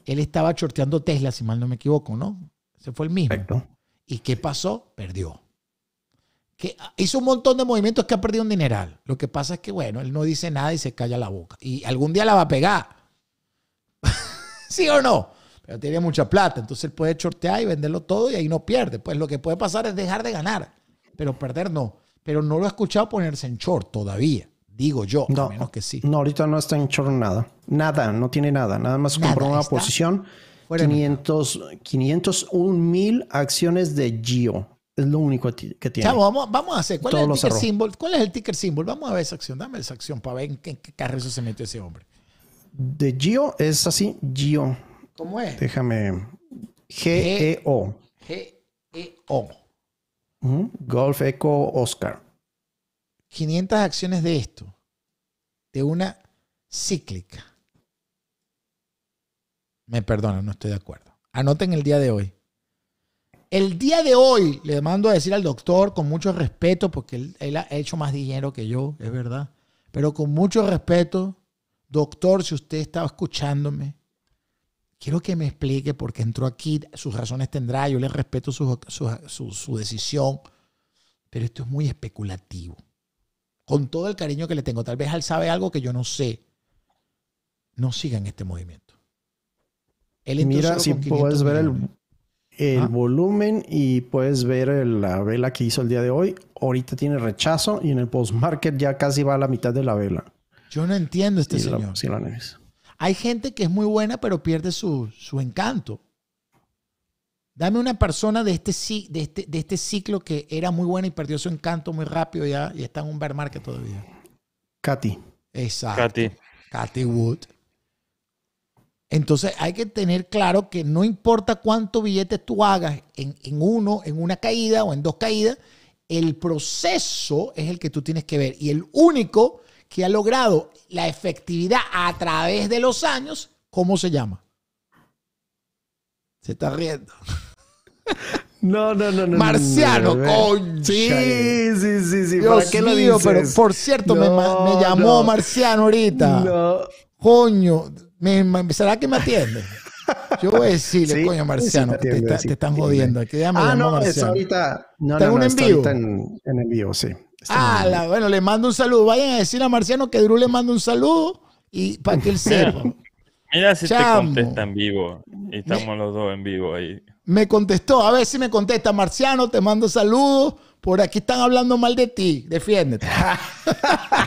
Él estaba chorteando Tesla, si mal no me equivoco, ¿no? Se fue el mismo. ¿Y qué pasó? Perdió que hizo un montón de movimientos que ha perdido un dineral. Lo que pasa es que, bueno, él no dice nada y se calla la boca. Y algún día la va a pegar. ¿Sí o no? Pero tiene mucha plata, entonces él puede chortear y venderlo todo y ahí no pierde. Pues lo que puede pasar es dejar de ganar, pero perder no. Pero no lo he escuchado ponerse en short todavía, digo yo, no, a menos que sí. No, ahorita no está en short nada. Nada, no tiene nada. Nada más compró una posición. 500, 501 mil acciones de Gio. Es lo único que tiene. vamos, vamos a hacer. ¿Cuál es el ticker symbol? ¿Cuál es el ticker symbol? Vamos a ver esa acción. Dame esa acción para ver en qué, se mete ese hombre. De Gio es así, Gio. ¿Cómo es? Déjame. G-E-O. G-E-O. Golf Eco Oscar. 500 acciones de esto. De una cíclica. Me perdona, no estoy de acuerdo. Anoten el día de hoy. El día de hoy le mando a decir al doctor con mucho respeto, porque él, ha hecho más dinero que yo, es verdad, pero con mucho respeto, doctor, si usted estaba escuchándome, quiero que me explique por qué entró aquí, sus razones tendrá, yo le respeto su, decisión, pero esto es muy especulativo. Con todo el cariño que le tengo, tal vez él sabe algo que yo no sé. No sigan este movimiento. Mira, si puedes ver el, el volumen y puedes ver la vela que hizo el día de hoy. Ahorita tiene rechazo y en el postmarket ya casi va a la mitad de la vela. Yo no entiendo este señor. Hay gente que es muy buena pero pierde su, encanto. Dame una persona de este, de, este, de este ciclo que era muy buena y perdió su encanto muy rápido ya y está en un bear market todavía. Katy. Exacto. Katy. Katy Wood. Entonces hay que tener claro que no importa cuántos billetes tú hagas en, uno, en una caída o en dos caídas, el proceso es el que tú tienes que ver. Y el único que ha logrado la efectividad a través de los años, ¿cómo se llama? Se está riendo. No, no, no, no. Marciano, coño. Sí, sí, sí, sí. pero por cierto, me, me, llamó Marciano ahorita. No. Coño. ¿Será que me atiende? Yo voy a decirle, coño, Marciano, que te, están jodiendo. ah, no, Marciano. es ahorita. No, ¿Está no, no, Está en, en, sí. ah, bueno, le mando un saludo. Vayan a decir a Marciano que Drew le manda un saludo y para que él sepa. Mira si te contesta en vivo. Y estamos los dos en vivo ahí. Me contestó, a ver si me contesta. Marciano, te mando saludos. Por aquí están hablando mal de ti, defiéndete.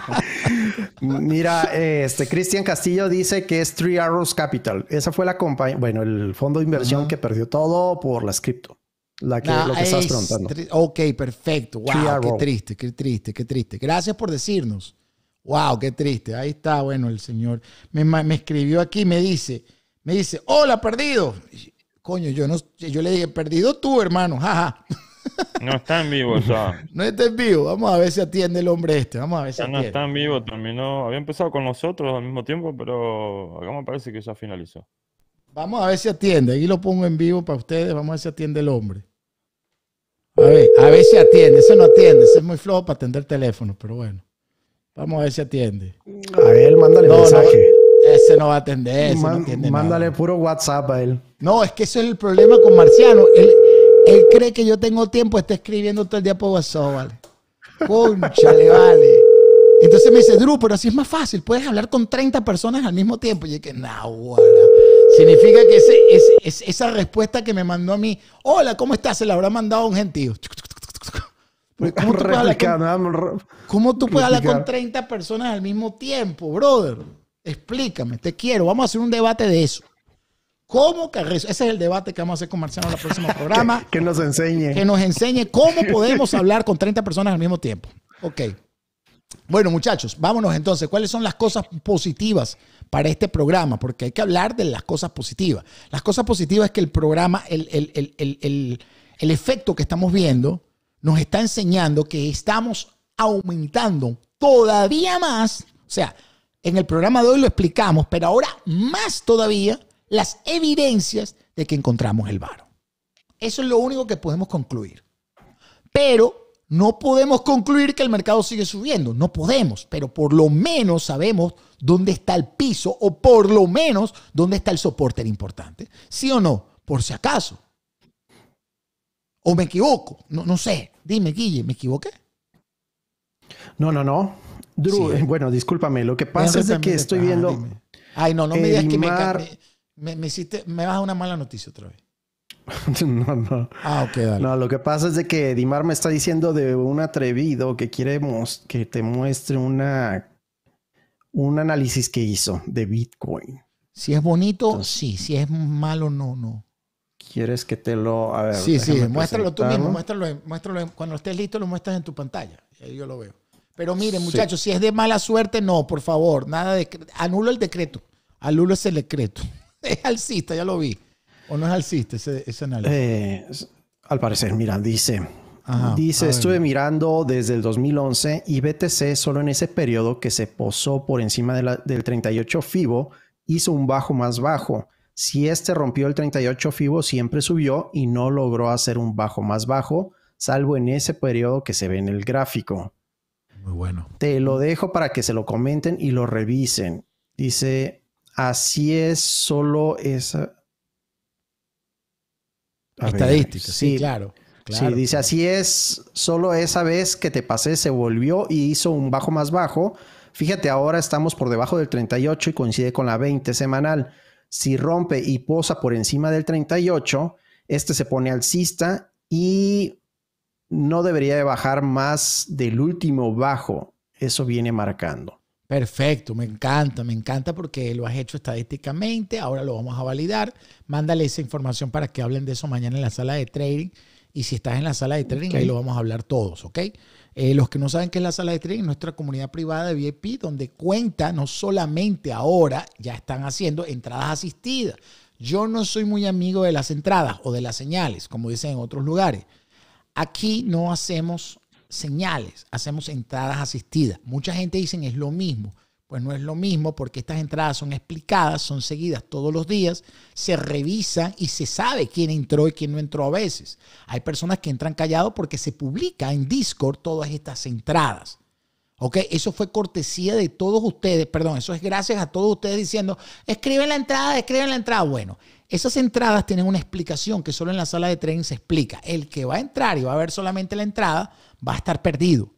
Mira, este Cristian Castillo dice que es Three Arrows Capital. Esa fue la compañía, bueno, el fondo de inversión que perdió todo por las cripto. La que, ah, lo que estás preguntando. Ok, perfecto. Wow, qué triste, qué triste, qué triste. Gracias por decirnos. Wow, qué triste. Ahí está, bueno, el señor me, escribió aquí, me dice, me dice, hola, perdido. Coño, yo no, yo le dije, perdido tú, hermano, jaja. No está en vivo ya. no está en vivo. Vamos a ver si atiende el hombre este. Vamos a ver si no está en vivo. Terminó. Había empezado con nosotros al mismo tiempo, pero acá me parece que ya finalizó. Vamos a ver si atiende. Ahí lo pongo en vivo para ustedes. Vamos a ver si atiende el hombre. A ver, a ver si atiende. Ese no atiende. Ese es muy flojo para atender teléfono, pero bueno. Vamos a ver si atiende. A él, mándale mensaje. ese no va a atender. Ese mándale puro WhatsApp a él. No, es que ese es el problema con Marciano. Él, él cree que yo tengo tiempo, está escribiendo todo el día por WhatsApp, ¿vale? Conchale, vale. Entonces me dice, Drew, pero así es más fácil, puedes hablar con 30 personas al mismo tiempo. Y yo dije, no, bueno. Significa que esa respuesta que me mandó a mí, hola, ¿cómo estás? Se la habrá mandado a un gentío. ¿Cómo tú, ¿Cómo tú puedes hablar con 30 personas al mismo tiempo, brother? Explícame, te quiero. Vamos a hacer un debate de eso cómo Ese es el debate que vamos a hacer con Marciano en el próximo programa. que, nos enseñe. Que nos enseñe cómo podemos hablar con 30 personas al mismo tiempo. Ok. Bueno, muchachos, vámonos entonces. ¿Cuáles son las cosas positivas para este programa? Porque hay que hablar de las cosas positivas. Las cosas positivas es que el programa, el efecto que estamos viendo, nos está enseñando que estamos aumentando todavía más. O sea, en el programa de hoy lo explicamos, pero ahora más todavía las evidencias de que encontramos el varo. Eso es lo único que podemos concluir. Pero no podemos concluir que el mercado sigue subiendo, no podemos, pero por lo menos sabemos dónde está el piso o por lo menos dónde está el soporte importante. ¿Sí o no? Por si acaso. ¿O me equivoco? No, no sé. Dime, Guille, ¿me equivoqué? No, no, no. bueno, discúlpame. Lo que pasa es que estoy viendo. Ah, Ay, no, no me digas que me, me, vas a una mala noticia otra vez. No, no. Ah, ok, dale. No, lo que pasa es de que Dimar me está diciendo de un atrevido que queremos que te muestre una un análisis que hizo de Bitcoin. Si es bonito, sí. Si es malo, no, no. ¿Quieres que te lo... sí, sí, muéstralo tú mismo, muéstralo, muéstralo. Cuando estés listo, lo muestras en tu pantalla. Ahí yo lo veo. Pero miren, muchachos, si es de mala suerte, no, por favor. Nada de... Anulo el decreto. Anulo ese decreto. es alcista, ya lo vi. ¿O no es alcista ese, análisis? Eh, al parecer, mira, dice, dice, estuve mirando desde el 2011 y BTC solo en ese periodo que se posó por encima del 38 FIBO hizo un bajo más bajo. Si este rompió el 38 FIBO siempre subió y no logró hacer un bajo más bajo, salvo en ese periodo que se ve en el gráfico. Muy bueno. Te lo dejo para que se lo comenten y lo revisen. Dice, Así es, solo esa. Estadística, sí, claro. claro sí, dice, así es, solo esa vez que te pasé se volvió y hizo un bajo más bajo. Fíjate, ahora estamos por debajo del 38 y coincide con la 20 semanal. Si rompe y posa por encima del 38, este se pone alcista y no debería de bajar más del último bajo. Eso viene marcando. Perfecto, me encanta, me encanta porque lo has hecho estadísticamente, ahora lo vamos a validar. Mándale esa información para que hablen de eso mañana en la sala de trading. Y si estás en la sala de trading, ahí lo vamos a hablar todos, ¿ok? Eh, los que no saben qué es la sala de trading, nuestra comunidad privada de VIP, donde cuenta no solamente ahora, ya están haciendo entradas asistidas. Yo no soy muy amigo de las entradas o de las señales, como dicen en otros lugares. Aquí no hacemos señales, hacemos entradas asistidas. Mucha gente dice es lo mismo. Pues no es lo mismo porque estas entradas son explicadas, son seguidas todos los días, se revisan y se sabe quién entró y quién no entró a veces. Hay personas que entran callados porque se publica en Discord todas estas entradas. ¿Ok? Eso fue cortesía de todos ustedes, perdón, eso es gracias a todos ustedes diciendo, escriben la entrada, escriben la entrada. Bueno, esas entradas tienen una explicación que solo en la sala de tren se explica. El que va a entrar y va a ver solamente la entrada va a estar perdido,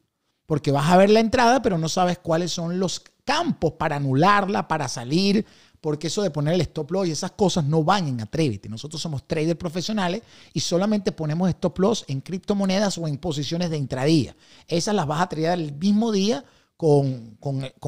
porque vas a ver la entrada, pero no sabes cuáles son los campos para anularla, para salir, porque eso de poner el stop loss y esas cosas no van en Atrévete. Nosotros somos traders profesionales y solamente ponemos stop loss en criptomonedas o en posiciones de intradía. Esas las vas a traer el mismo día con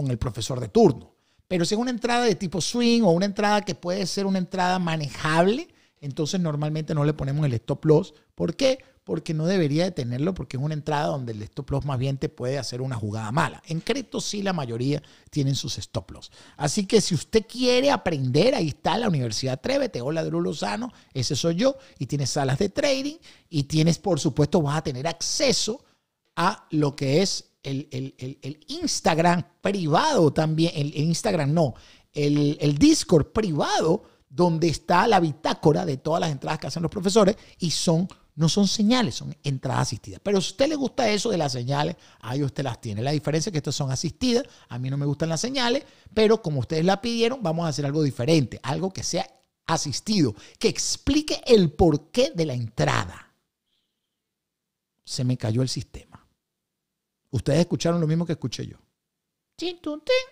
el profesor de turno. Pero si es una entrada de tipo swing o una entrada que puede ser una entrada manejable, entonces normalmente no le ponemos el stop loss. ¿Por qué? Porque no debería de tenerlo porque es una entrada donde el stop loss más bien te puede hacer una jugada mala. En cripto sí la mayoría tienen sus stop loss. Así que si usted quiere aprender, ahí está la Universidad Atrévete. Hola, Drew Lozano, ese soy yo. Y tienes salas de trading y tienes, por supuesto, vas a tener acceso a lo que es el, Instagram privado también, el, Instagram no, el, Discord privado donde está la bitácora de todas las entradas que hacen los profesores y son, no son señales, son entradas asistidas. Pero si a usted le gusta eso de las señales, ahí usted las tiene. La diferencia es que estas son asistidas, a mí no me gustan las señales, pero como ustedes la pidieron, vamos a hacer algo diferente, algo que sea asistido, que explique el porqué de la entrada. Se me cayó el sistema. Ustedes escucharon lo mismo que escuché yo.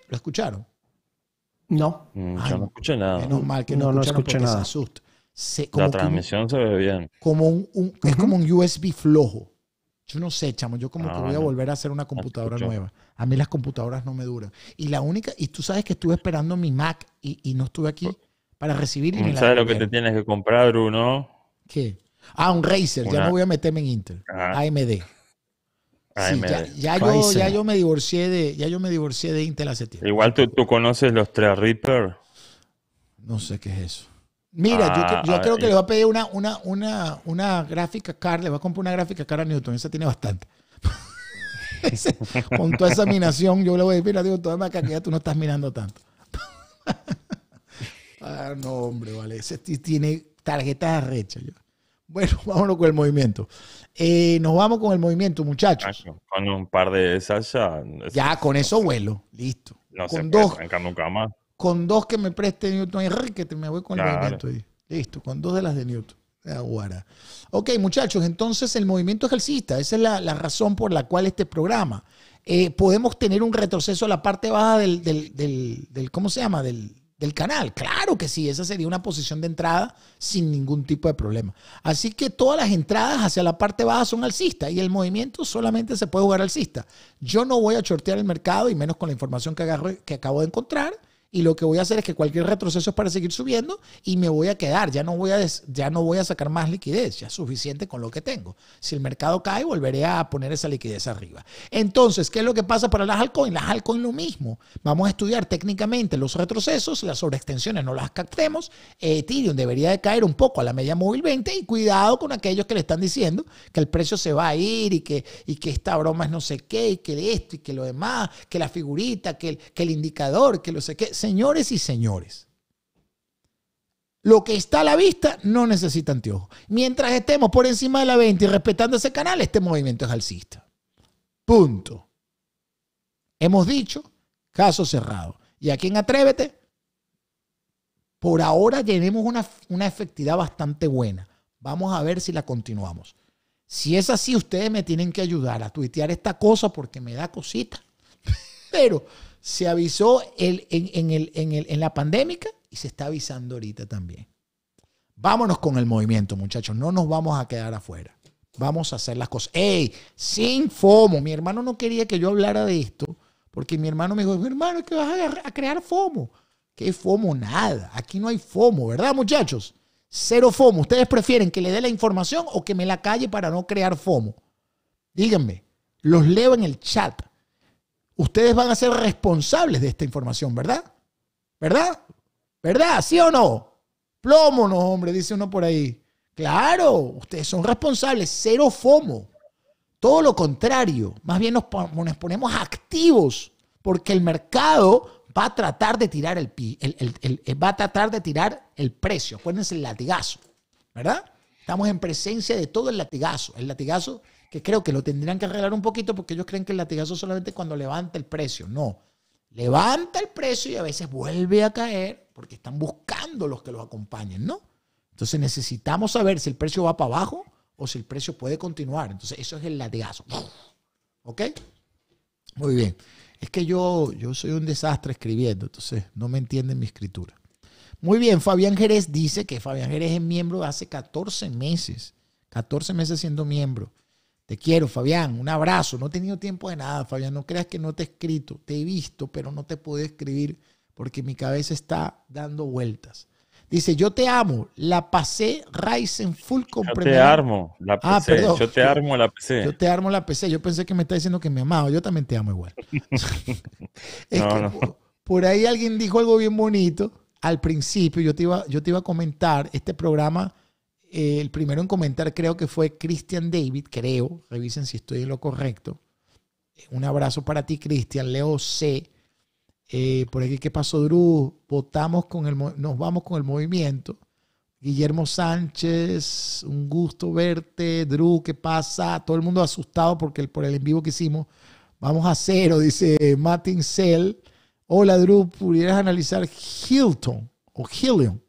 ¿Lo escucharon? No. Mm, no escuché nada. Es normal que no, no, nada. Se asusta. la transmisión se ve bien. Como un, Es como un USB flojo. Yo no sé, chamo. Yo como que ah, voy a volver a hacer una computadora nueva. A mí las computadoras no me duran. Y la única, y tú sabes que estuve esperando mi Mac y, no estuve aquí para recibir. ¿Sabes lo que te tienes que comprar, Bruno? ¿Qué? Ah, un Razer. Ya no voy a meterme en Intel. AMD. Ah. Sí, ya, yo, me divorcié de, ya yo me divorcié de Intel hace tiempo. Igual tú, tú conoces los tres Reaper. No sé qué es eso. Mira, yo, ah, creo que le voy a pedir una, una, gráfica car, le voy a comprar una gráfica cara a Newton, esa tiene bastante. Con toda esa minación, yo le voy a decir, mira, digo, toda que tú no estás mirando tanto. ah, no, hombre, vale, ese tiene tarjetas yo. Bueno, vámonos con el movimiento. Eh, nos vamos con el movimiento, muchachos. Con un par de esas ya. con eso vuelo. Listo. No con dos. Nunca más. Con dos que me preste Newton Enrique, te me voy con el movimiento. Listo, con dos de las de Newton. Aguara. Ok, muchachos, entonces el movimiento es Esa es la, razón por la cual este programa. Eh, podemos tener un retroceso a la parte baja del, del, del ¿cómo se llama? Del, del canal. Claro que sí, esa sería una posición de entrada sin ningún tipo de problema. Así que todas las entradas hacia la parte baja son alcista y el movimiento solamente se puede jugar alcista. Yo no voy a shortear el mercado y menos con la información que, que acabo de encontrar y lo que voy a hacer es que cualquier retroceso es para seguir subiendo y me voy a quedar, ya no voy a, ya no voy a sacar más liquidez, ya es suficiente con lo que tengo. Si el mercado cae, volveré a poner esa liquidez arriba. Entonces, ¿qué es lo que pasa para las altcoins? Las altcoins lo mismo. Vamos a estudiar técnicamente los retrocesos, las sobreextensiones no las captemos. Ethereum debería de caer un poco a la media móvil 20 y cuidado con aquellos que le están diciendo que el precio se va a ir y que, y que esta broma es no sé qué y que esto y que lo demás, que la figurita, que el, que el indicador, que lo sé qué señores y señores, lo que está a la vista no necesita anteojos. Mientras estemos por encima de la 20 y respetando ese canal, este movimiento es alcista. Punto. Hemos dicho, caso cerrado. ¿Y a quién atrévete? Por ahora tenemos una, una efectividad bastante buena. Vamos a ver si la continuamos. Si es así, ustedes me tienen que ayudar a tuitear esta cosa porque me da cosita. Pero se avisó en, la pandémica y se está avisando ahorita también. Vámonos con el movimiento, muchachos. No nos vamos a quedar afuera. Vamos a hacer las cosas. ¡Ey! Sin FOMO. Mi hermano no quería que yo hablara de esto porque mi hermano me dijo, mi hermano, que vas a, a crear FOMO. ¿Qué FOMO? Nada. Aquí no hay FOMO, ¿verdad, muchachos? Cero FOMO. ¿Ustedes prefieren que le dé la información o que me la calle para no crear FOMO? Díganme. Los leo en el chat ustedes van a ser responsables de esta información, ¿verdad? ¿Verdad? ¿Verdad? ¿Sí o no? Plomo, no, hombre, dice uno por ahí. Claro, ustedes son responsables, cero FOMO. Todo lo contrario, más bien nos, ponemos activos porque el mercado va a tratar de tirar el, va a tratar de tirar el precio. Acuérdense el latigazo, ¿verdad? Estamos en presencia de todo el latigazo. El latigazo que creo que lo tendrían que arreglar un poquito porque ellos creen que el latigazo solamente cuando levanta el precio. No, levanta el precio y a veces vuelve a caer porque están buscando los que los acompañen, ¿no? Entonces necesitamos saber si el precio va para abajo o si el precio puede continuar. Entonces eso es el latigazo. ¿Ok? Muy bien. Es que yo, yo soy un desastre escribiendo, entonces no me entienden mi escritura. Muy bien, Fabián Jerez dice que Fabián Jerez es miembro hace 14 meses. 14 meses siendo miembro. Te quiero, Fabián. Un abrazo. No he tenido tiempo de nada, Fabián. No creas que no te he escrito. Te he visto, pero no te pude escribir porque mi cabeza está dando vueltas. Dice, yo te amo. La pasé Ryzen full con Yo te armo la ah, PC. Yo te armo la PC. Yo te armo la PC. Yo pensé que me está diciendo que me amaba. Yo también te amo igual. es que Por, ahí alguien dijo algo bien bonito al principio. Yo te iba, yo te iba a comentar este programa eh, el primero en comentar creo que fue Christian David, creo, revisen si estoy en lo correcto. Un abrazo para ti, Christian. Leo C. Eh, por aquí, ¿qué pasó, Drew? Votamos con el, nos vamos con el movimiento. Guillermo Sánchez, un gusto verte. Drew, ¿qué pasa? Todo el mundo asustado porque por el en vivo que hicimos. Vamos a cero, dice Martin Cell. Hola, Drew, ¿pudieras analizar Hilton o Hillion?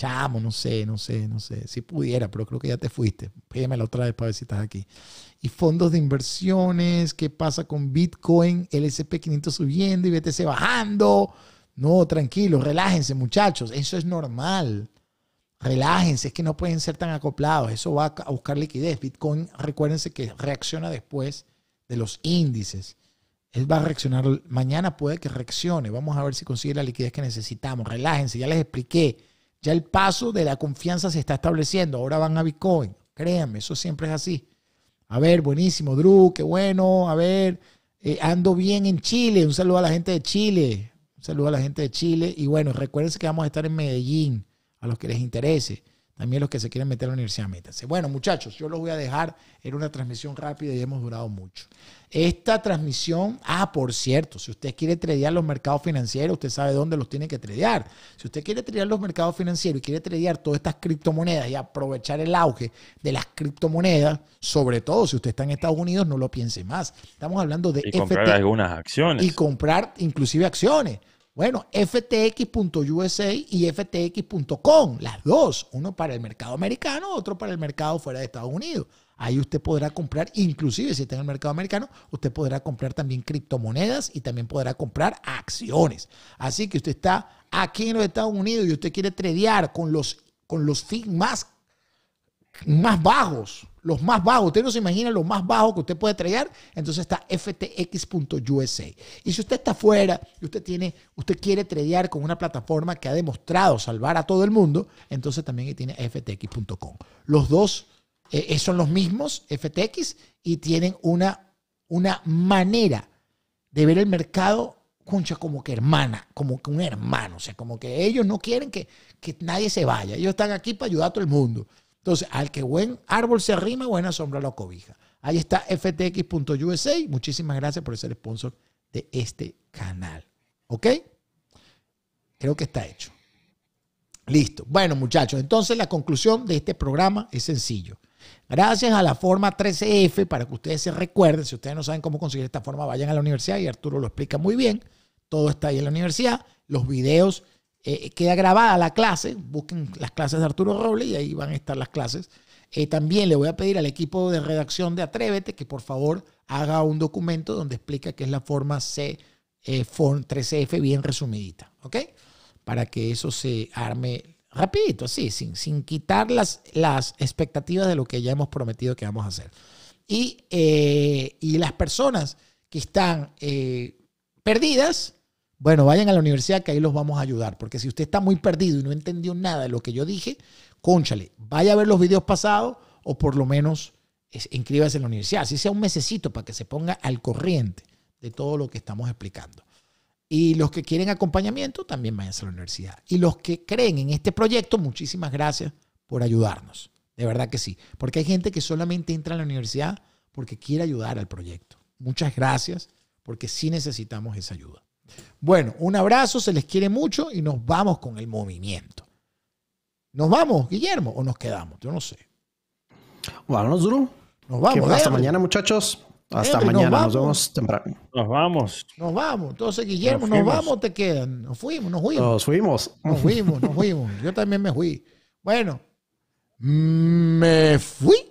Chamo, no sé, no sé, no sé. Si pudiera, pero creo que ya te fuiste. la otra vez para ver si estás aquí. Y fondos de inversiones, ¿qué pasa con Bitcoin, el SP500 subiendo y BTC bajando? No, tranquilo, relájense muchachos, eso es normal. Relájense, es que no pueden ser tan acoplados, eso va a buscar liquidez. Bitcoin, recuérdense que reacciona después de los índices. Él va a reaccionar, mañana puede que reaccione, vamos a ver si consigue la liquidez que necesitamos. Relájense, ya les expliqué ya el paso de la confianza se está estableciendo. Ahora van a Bitcoin. Créanme, eso siempre es así. A ver, buenísimo, Drew, qué bueno. A ver, eh, ando bien en Chile. Un saludo a la gente de Chile. Un saludo a la gente de Chile. Y bueno, recuérdense que vamos a estar en Medellín, a los que les interese. También los que se quieren meter a la universidad, métanse. Bueno, muchachos, yo los voy a dejar Era una transmisión rápida y hemos durado mucho. Esta transmisión, ah, por cierto, si usted quiere tradear los mercados financieros, usted sabe dónde los tiene que tradear. Si usted quiere tradear los mercados financieros y quiere tradear todas estas criptomonedas y aprovechar el auge de las criptomonedas, sobre todo si usted está en Estados Unidos, no lo piense más. Estamos hablando de y comprar algunas acciones y comprar inclusive acciones. Bueno, ftx.usa y ftx.com, las dos, uno para el mercado americano, otro para el mercado fuera de Estados Unidos. Ahí usted podrá comprar, inclusive si está en el mercado americano, usted podrá comprar también criptomonedas y también podrá comprar acciones. Así que usted está aquí en los Estados Unidos y usted quiere tradear con los, con los más, más bajos, los más bajos. Usted no se imagina los más bajos que usted puede tradear Entonces está ftx.usa. Y si usted está afuera y usted tiene, usted quiere tradear con una plataforma que ha demostrado salvar a todo el mundo, entonces también tiene ftx.com. Los dos eh, eh, son los mismos, FTX, y tienen una, una manera de ver el mercado concha como que hermana, como que un hermano, o sea, como que ellos no quieren que, que nadie se vaya, ellos están aquí para ayudar a todo el mundo. Entonces, al que buen árbol se arrima, buena sombra lo cobija. Ahí está ftx.usa. Muchísimas gracias por ser el sponsor de este canal. ¿Ok? Creo que está hecho. Listo. Bueno, muchachos, entonces la conclusión de este programa es sencillo. Gracias a la forma 13F, para que ustedes se recuerden, si ustedes no saben cómo conseguir esta forma, vayan a la universidad y Arturo lo explica muy bien. Todo está ahí en la universidad. Los videos eh, queda grabada la clase, busquen las clases de Arturo Roble y ahí van a estar las clases. Eh, también le voy a pedir al equipo de redacción de Atrévete que por favor haga un documento donde explica qué es la forma C, eh, form 3F bien resumidita, ¿ok? Para que eso se arme rapidito, así, sin, sin quitar las, expectativas de lo que ya hemos prometido que vamos a hacer. Y, y las personas que están perdidas, bueno, vayan a la universidad que ahí los vamos a ayudar, porque si usted está muy perdido y no entendió nada de lo que yo dije, conchale, vaya a ver los videos pasados o por lo menos inscríbase en la universidad, así sea un mesecito para que se ponga al corriente de todo lo que estamos explicando. Y los que quieren acompañamiento, también vayan a la universidad. Y los que creen en este proyecto, muchísimas gracias por ayudarnos. De verdad que sí. Porque hay gente que solamente entra a la universidad porque quiere ayudar al proyecto. Muchas gracias, porque sí necesitamos esa ayuda. Bueno, un abrazo, se les quiere mucho y nos vamos con el movimiento. ¿Nos vamos, Guillermo, o nos quedamos? Yo no sé. Vámonos, Duro. Nos vamos. Hasta mañana, muchachos. Hasta mañana, nos, vemos temprano. Nos vamos. Nos vamos. Entonces, Guillermo, nos, vamos, te quedan. fuimos, nos fuimos. Nos fuimos. Nos fuimos, nos fuimos. Yo también me fui. Bueno, me fui.